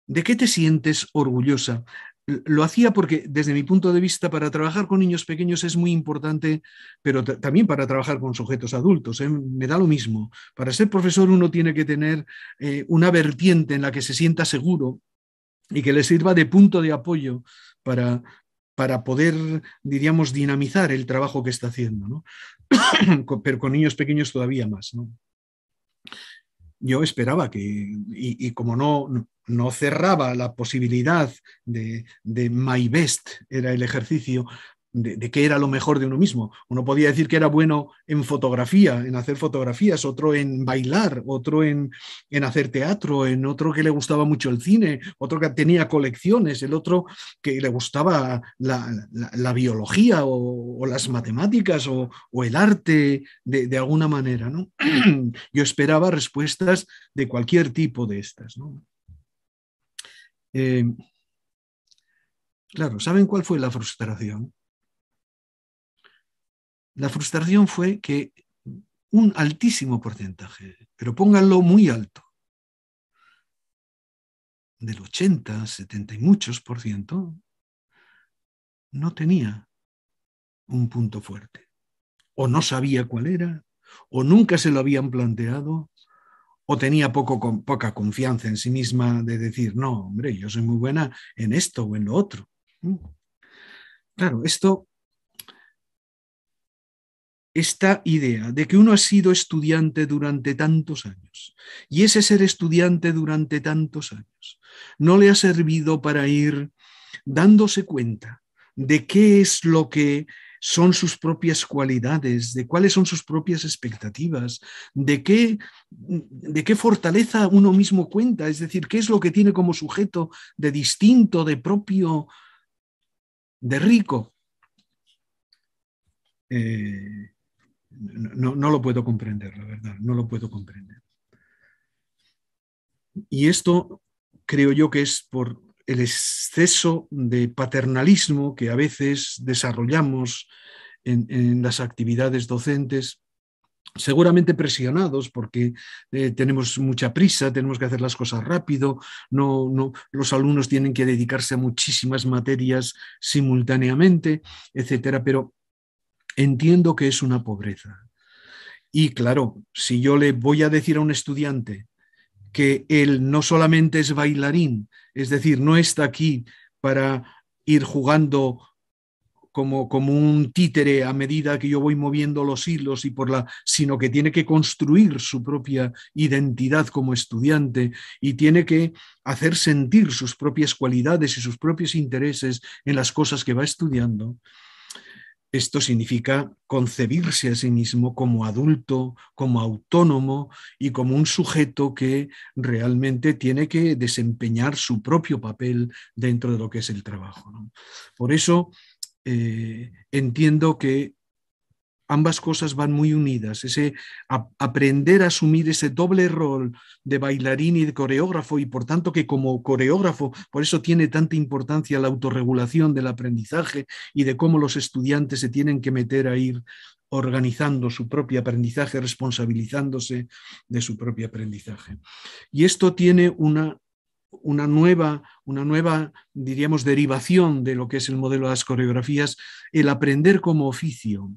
¿De qué te sientes orgullosa? Lo hacía porque desde mi punto de vista para trabajar con niños pequeños es muy importante, pero también para trabajar con sujetos adultos, ¿eh? me da lo mismo. Para ser profesor uno tiene que tener eh, una vertiente en la que se sienta seguro y que le sirva de punto de apoyo para, para poder, diríamos, dinamizar el trabajo que está haciendo, ¿no? pero con niños pequeños todavía más. ¿no? Yo esperaba que, y, y como no, no cerraba la posibilidad de, de, My Best, era el ejercicio de, qué era lo mejor de uno mismo. Uno podía decir que era bueno en fotografía, en hacer fotografías, otro en bailar, otro en, hacer teatro, en otro que le gustaba mucho el cine, otro que tenía colecciones, el otro que le gustaba la, biología o, las matemáticas o, el arte de, alguna manera. ¿no? Yo esperaba respuestas de cualquier tipo de estas. ¿no? Eh, claro, ¿saben cuál fue la frustración? La frustración fue que un altísimo porcentaje, pero pónganlo muy alto, del 80, 70 y muchos por ciento, no tenía un punto fuerte. O no sabía cuál era, o nunca se lo habían planteado, o tenía poco, poca confianza en sí misma de decir, no, hombre, yo soy muy buena en esto o en lo otro. Mm. Claro, esto esta idea de que uno ha sido estudiante durante tantos años y ese ser estudiante durante tantos años no le ha servido para ir dándose cuenta de qué es lo que son sus propias cualidades, de cuáles son sus propias expectativas, de qué, de qué fortaleza uno mismo cuenta, es decir, qué es lo que tiene como sujeto de distinto, de propio, de rico. Eh, no, lo puedo comprender, la verdad, no lo puedo comprender. Y esto creo yo que es por el exceso de paternalismo que a veces desarrollamos en, las actividades docentes, seguramente presionados porque eh, tenemos mucha prisa, tenemos que hacer las cosas rápido, no, no, los alumnos tienen que dedicarse a muchísimas materias simultáneamente, etcétera. Pero entiendo que es una pobreza. Y claro, si yo le voy a decir a un estudiante que él no solamente es bailarín, es decir, no está aquí para ir jugando como, un títere a medida que yo voy moviendo los hilos y por la, sino que tiene que construir su propia identidad como estudiante y tiene que hacer sentir sus propias cualidades y sus propios intereses en las cosas que va estudiando. Esto significa concebirse a sí mismo como adulto, como autónomo y como un sujeto que realmente tiene que desempeñar su propio papel dentro de lo que es el trabajo. Por eso eh, entiendo que ambas cosas van muy unidas. Ese aprender a asumir ese doble rol de bailarín y de coreógrafo y por tanto que como coreógrafo, por eso tiene tanta importancia la autorregulación del aprendizaje y de cómo los estudiantes se tienen que meter a ir organizando su propio aprendizaje, responsabilizándose de su propio aprendizaje. Y esto tiene una una nueva, una nueva, diríamos, derivación de lo que es el modelo de las coreografías, el aprender como oficio.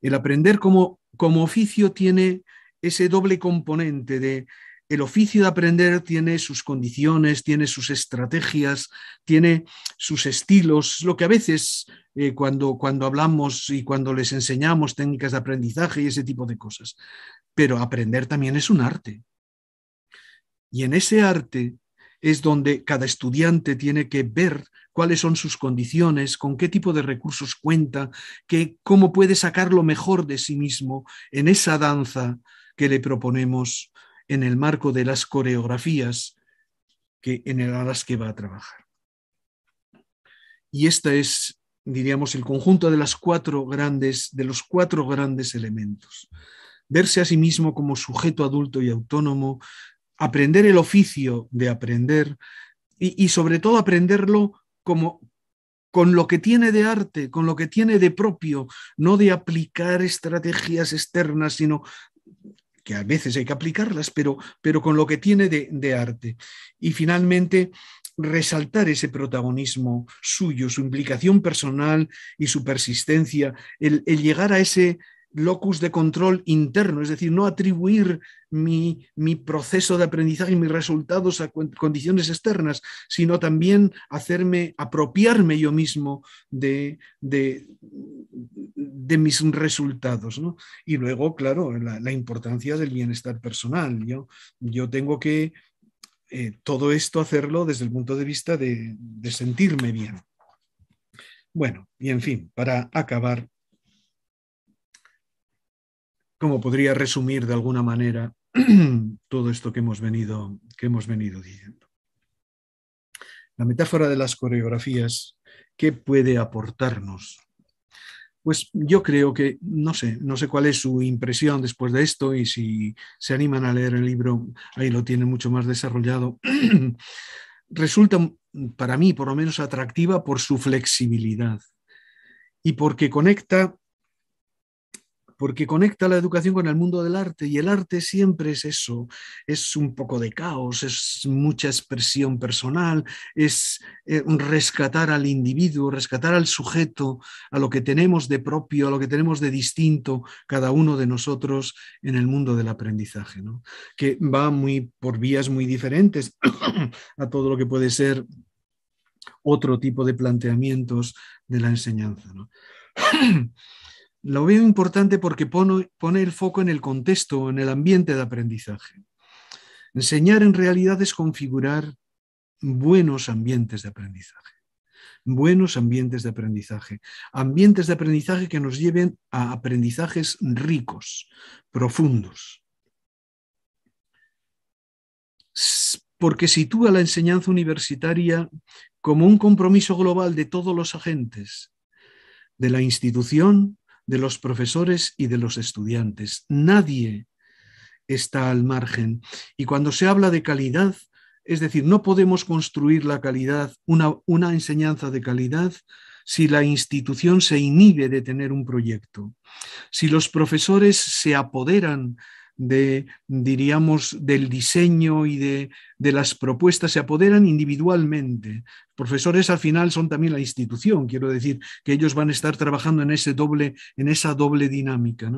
El aprender como, oficio tiene ese doble componente de el oficio de aprender tiene sus condiciones, tiene sus estrategias, tiene sus estilos, lo que a veces eh, cuando, cuando hablamos y cuando les enseñamos técnicas de aprendizaje y ese tipo de cosas. Pero aprender también es un arte. Y en ese arte es donde cada estudiante tiene que ver cuáles son sus condiciones, con qué tipo de recursos cuenta, cómo puede sacar lo mejor de sí mismo en esa danza que le proponemos en el marco de las coreografías que, en las que va a trabajar. Y este es, diríamos, el conjunto de, de los cuatro grandes elementos verse a sí mismo como sujeto adulto y autónomo, aprender el oficio de aprender y, sobre todo aprenderlo como, con lo que tiene de arte, con lo que tiene de propio, no de aplicar estrategias externas, sino que a veces hay que aplicarlas, pero, pero con lo que tiene de, arte. Y finalmente, resaltar ese protagonismo suyo, su implicación personal y su persistencia, el llegar a ese locus de control interno, es decir, no atribuir mi, proceso de aprendizaje y mis resultados a condiciones externas, sino también hacerme, apropiarme yo mismo de, de, mis resultados. Y luego, claro, la, importancia del bienestar personal. Yo, yo tengo que eh, todo esto hacerlo desde el punto de vista de, de sentirme bien. Bueno, y en fin, para acabar Cómo podría resumir de alguna manera todo esto que hemos venido, que hemos venido diciendo. La metáfora de las coreografías, ¿qué puede aportarnos? Pues yo creo que, no sé, no sé cuál es su impresión después de esto y si se animan a leer el libro, ahí lo tienen mucho más desarrollado. Resulta para mí, por lo menos, atractiva por su flexibilidad y porque conecta porque conecta la educación con el mundo del arte y el arte siempre es eso, es un poco de caos, es mucha expresión personal, es eh, rescatar al individuo, rescatar al sujeto, a lo que tenemos de propio, a lo que tenemos de distinto cada uno de nosotros en el mundo del aprendizaje, que va muy por vías muy diferentes a todo lo que puede ser otro tipo de planteamientos de la enseñanza. ¿no? Lo veo importante porque pone, el foco en el contexto, en el ambiente de aprendizaje. Enseñar en realidad es configurar buenos ambientes de aprendizaje. Buenos ambientes de aprendizaje. Ambientes de aprendizaje que nos lleven a aprendizajes ricos, profundos. Porque sitúa la enseñanza universitaria como un compromiso global de todos los agentes, de la institución, de los profesores y de los estudiantes. Nadie está al margen. Y cuando se habla de calidad, es decir, no podemos construir la calidad, una, enseñanza de calidad, si la institución se inhibe de tener un proyecto, si los profesores se apoderan de, diríamos, del diseño y de, las propuestas, se apoderan individualmente. Profesores al final son también la institución, quiero decir, que ellos van a estar trabajando en, ese doble, en esa doble dinámica.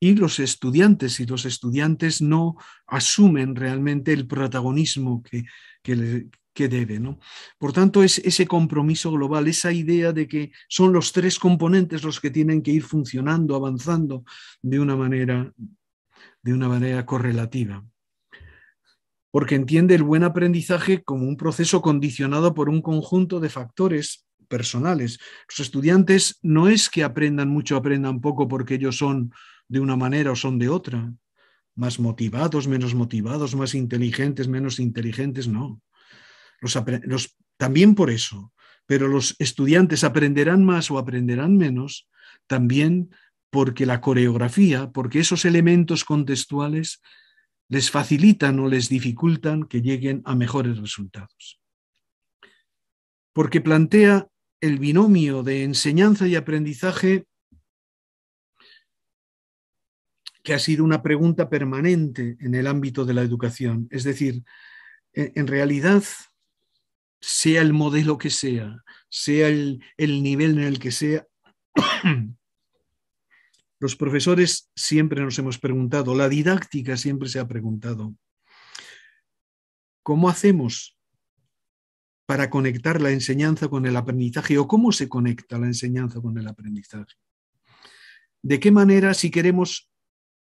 y los estudiantes y los estudiantes no asumen realmente el protagonismo que, que, debe. ¿no? Por tanto, es ese compromiso global, esa idea de que son los tres componentes los que tienen que ir funcionando, avanzando de una manera de una manera correlativa, porque entiende el buen aprendizaje como un proceso condicionado por un conjunto de factores personales. Los estudiantes no es que aprendan mucho, aprendan poco porque ellos son de una manera o son de otra, más motivados, menos motivados, más inteligentes, menos inteligentes, no. también por eso, pero los estudiantes aprenderán más o aprenderán menos también porque la coreografía, porque esos elementos contextuales les facilitan o les dificultan que lleguen a mejores resultados. Porque plantea el binomio de enseñanza y aprendizaje, que ha sido una pregunta permanente en el ámbito de la educación. Es decir, en realidad, sea el modelo que sea, sea el, nivel en el que sea, los profesores siempre nos hemos preguntado, la didáctica siempre se ha preguntado, ¿cómo hacemos para conectar la enseñanza con el aprendizaje o cómo se conecta la enseñanza con el aprendizaje? ¿De qué manera, si queremos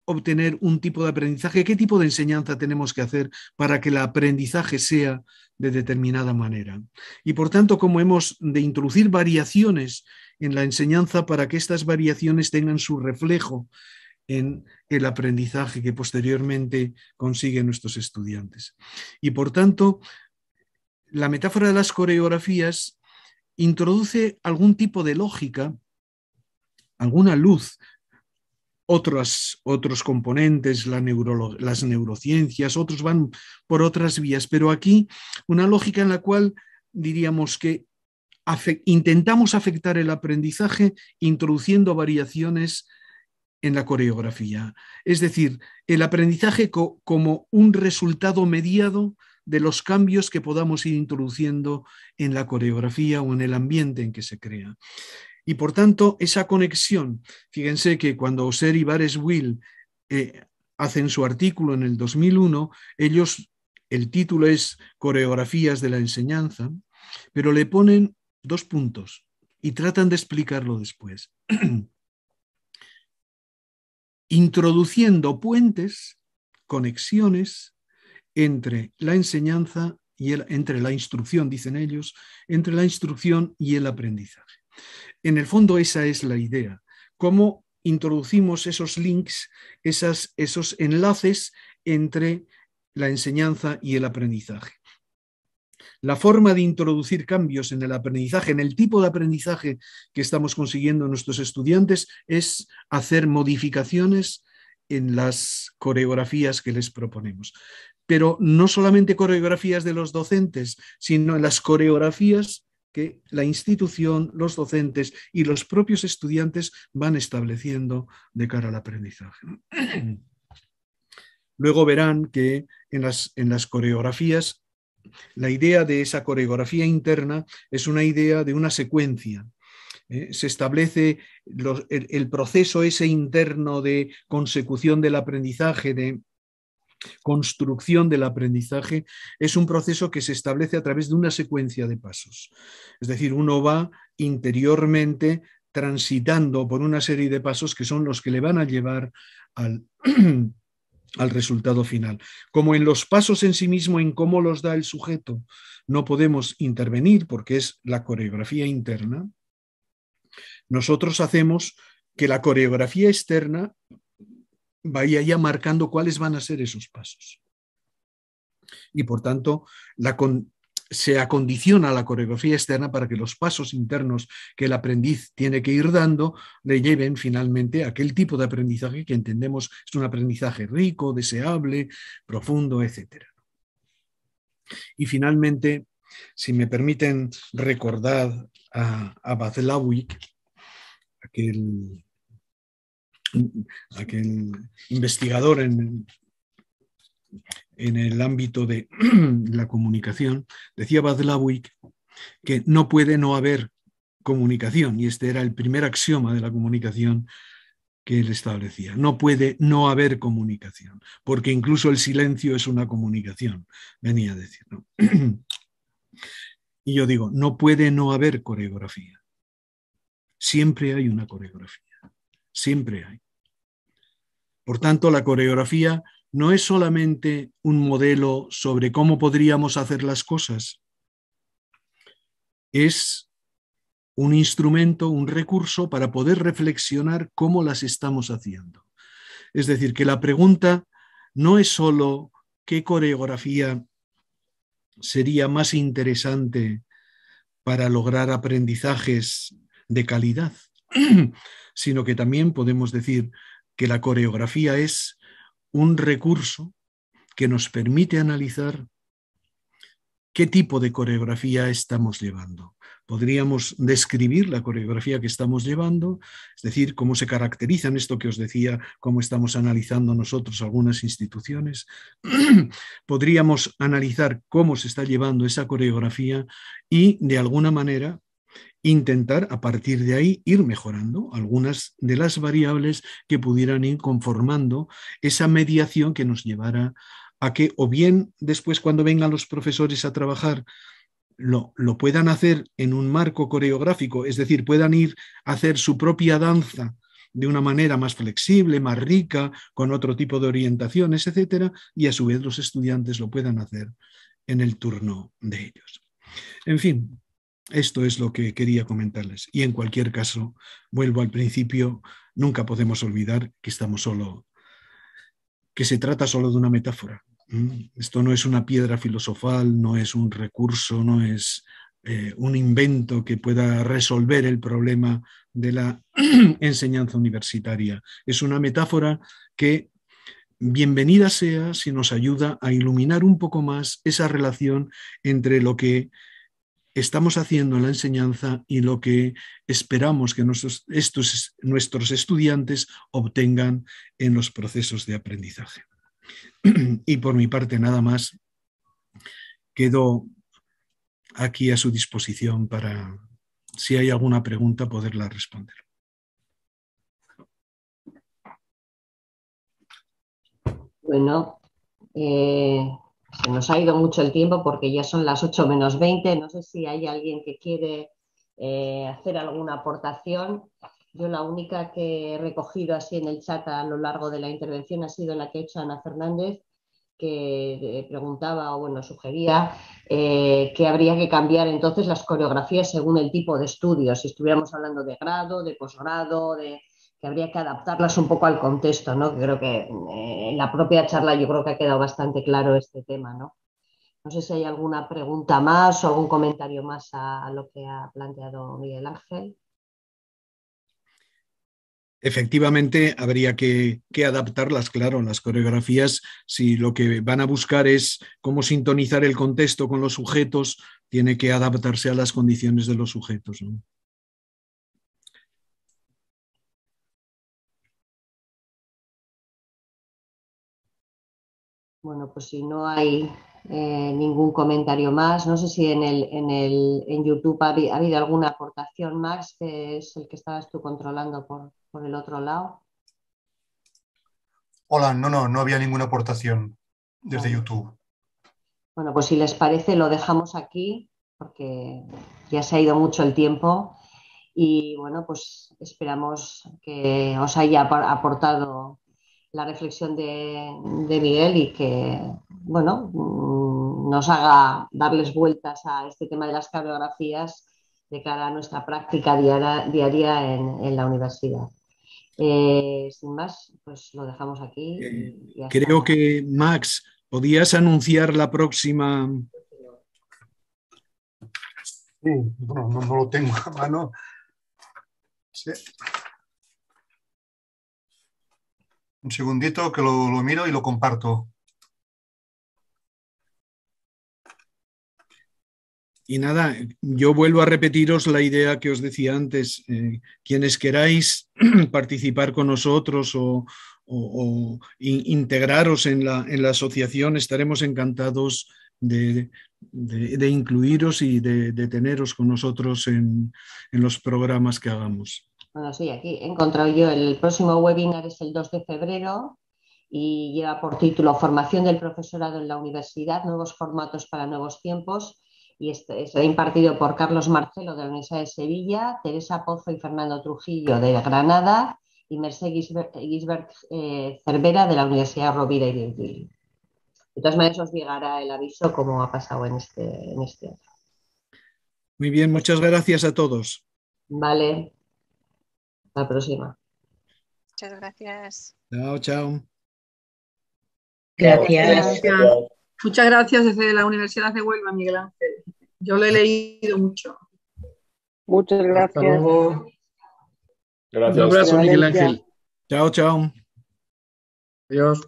obtener un tipo de aprendizaje, qué tipo de enseñanza tenemos que hacer para que el aprendizaje sea de determinada manera? Y por tanto, como hemos de introducir variaciones en la enseñanza para que estas variaciones tengan su reflejo en el aprendizaje que posteriormente consiguen nuestros estudiantes. Y por tanto, la metáfora de las coreografías introduce algún tipo de lógica, alguna luz, otros, otros componentes, las neurociencias, otros van por otras vías, pero aquí una lógica en la cual diríamos que intentamos afectar el aprendizaje introduciendo variaciones en la coreografía. Es decir, el aprendizaje como un resultado mediado de los cambios que podamos ir introduciendo en la coreografía o en el ambiente en que se crea. Y por tanto, esa conexión, fíjense que cuando Oser y Bares Will eh, hacen su artículo en el 2001, ellos, el título es Coreografías de la Enseñanza, pero le ponen Dos puntos. Y tratan de explicarlo después. Introduciendo puentes, conexiones entre la enseñanza y el, entre la instrucción, dicen ellos, entre la instrucción y el aprendizaje. En el fondo esa es la idea. ¿Cómo introducimos esos links, esas, esos enlaces entre la enseñanza y el aprendizaje? la forma de introducir cambios en el aprendizaje, en el tipo de aprendizaje que estamos consiguiendo nuestros estudiantes, es hacer modificaciones en las coreografías que les proponemos. Pero no solamente coreografías de los docentes, sino en las coreografías que la institución, los docentes y los propios estudiantes van estableciendo de cara al aprendizaje. Luego verán que en las coreografías la idea de esa coreografía interna es una idea de una secuencia. ¿eh? se establece el, el proceso ese interno de consecución del aprendizaje, de construcción del aprendizaje es un proceso que se establece a través de una secuencia de pasos. Es decir, uno va interiormente transitando por una serie de pasos que son los que le van a llevar al, al resultado final. Como en los pasos en sí mismo, en cómo los da el sujeto, no podemos intervenir porque es la coreografía interna, nosotros hacemos que la coreografía externa vaya ya marcando cuáles van a ser esos pasos. Y por tanto, la, se acondiciona la coreografía externa para que los pasos internos que el aprendiz tiene que ir dando le lleven finalmente a aquel tipo de aprendizaje que entendemos es un aprendizaje rico, deseable, profundo, etc. Y finalmente, si me permiten recordar a, a Lawick, aquel investigador en, en el ámbito de la comunicación, decía Badlawick que no puede no haber comunicación, y este era el primer axioma de la comunicación que él establecía. No puede no haber comunicación, porque incluso el silencio es una comunicación, venía a decir. Y yo digo, no puede no haber coreografía. Siempre hay una coreografía, siempre hay. Por tanto, la coreografía no es solamente un modelo sobre cómo podríamos hacer las cosas, es un instrumento, un recurso para poder reflexionar cómo las estamos haciendo. Es decir, que la pregunta no es solo qué coreografía sería más interesante para lograr aprendizajes de calidad, sino que también podemos decir que la coreografía es un recurso que nos permite analizar qué tipo de coreografía estamos llevando. Podríamos describir la coreografía que estamos llevando, es decir, cómo se caracterizan esto que os decía, cómo estamos analizando nosotros algunas instituciones. Podríamos analizar cómo se está llevando esa coreografía y, de alguna manera, intentar a partir de ahí ir mejorando algunas de las variables que pudieran ir conformando esa mediación que nos llevara a que o bien después cuando vengan los profesores a trabajar lo, lo, puedan hacer en un marco coreográfico, es decir, puedan ir a hacer su propia danza de una manera más flexible, más rica, con otro tipo de orientaciones, etcétera, y a su vez los estudiantes lo puedan hacer en el turno de ellos. En fin, esto es lo que quería comentarles. Y en cualquier caso, vuelvo al principio, nunca podemos olvidar que estamos solo, que se trata solo de una metáfora. Esto no es una piedra filosofal, no es un recurso, no es eh, un invento que pueda resolver el problema de la enseñanza universitaria. Es una metáfora que bienvenida sea si nos ayuda a iluminar un poco más esa relación entre lo que estamos haciendo en la enseñanza y lo que esperamos que nuestros, nuestros estudiantes obtengan en los procesos de aprendizaje. Y por mi parte, nada más. Quedo aquí a su disposición para, si hay alguna pregunta, poderla responder. Bueno, eh, se nos ha ido mucho el tiempo porque ya son las 8 menos 20. No sé si hay alguien que quiere eh, hacer alguna aportación. Yo la única que he recogido así en el chat a lo largo de la intervención ha sido la que ha hecho Ana Fernández, que eh, preguntaba o bueno, sugería eh, que habría que cambiar entonces las coreografías según el tipo de estudio, si estuviéramos hablando de grado, de posgrado, de que habría que adaptarlas un poco al contexto, ¿no? Creo que eh, en la propia charla yo creo que ha quedado bastante claro este tema, ¿no? No sé si hay alguna pregunta más o algún comentario más a, lo que ha planteado Miguel Ángel. Efectivamente, habría que, que, adaptarlas, claro, las coreografías, si lo que van a buscar es cómo sintonizar el contexto con los sujetos, tiene que adaptarse a las condiciones de los sujetos. ¿no? Bueno, pues si no hay eh, ningún comentario más, no sé si en, el, en, YouTube ha, habido alguna aportación, más, que es el que estabas tú controlando por, el otro lado. Hola, no, no, no había ninguna aportación desde YouTube. Bueno, pues si les parece, lo dejamos aquí porque ya se ha ido mucho el tiempo y bueno, pues esperamos que os haya aportado la reflexión de, Miguel y que, bueno, mm, nos haga darles vueltas a este tema de las cartografías de cara a nuestra práctica diaria, diaria en, la universidad. Eh, sin más, pues lo dejamos aquí. Creo que, Max, podías anunciar la próxima. no, lo tengo a mano. Un segundito que lo, miro y lo comparto. Y nada, yo vuelvo a repetiros la idea que os decía antes. Eh, quienes queráis participar con nosotros o, integraros en la, asociación, estaremos encantados de, incluiros y de, teneros con nosotros en los programas que hagamos. Bueno, sí, aquí he encontrado yo. El próximo webinar es el 2 de febrero y lleva por título Formación del profesorado en la universidad, nuevos formatos para nuevos tiempos. Y está impartido por Carlos Marcelo de la Universidad de Sevilla, Teresa Pozo y Fernando Trujillo de Granada y Merced Gisbert, eh, Cervera de la Universidad Rovira y de Gil. De todas maneras, os llegará el aviso como ha pasado en este, en este año. Muy bien, muchas gracias a todos. Vale, la próxima. Muchas gracias. Chao, chao. Gracias. Muchas gracias desde la Universidad de Huelva, Miguel Ángel. Yo lo he leído mucho. Muchas gracias. Un abrazo, Miguel Ángel. Chao, chao. Adiós.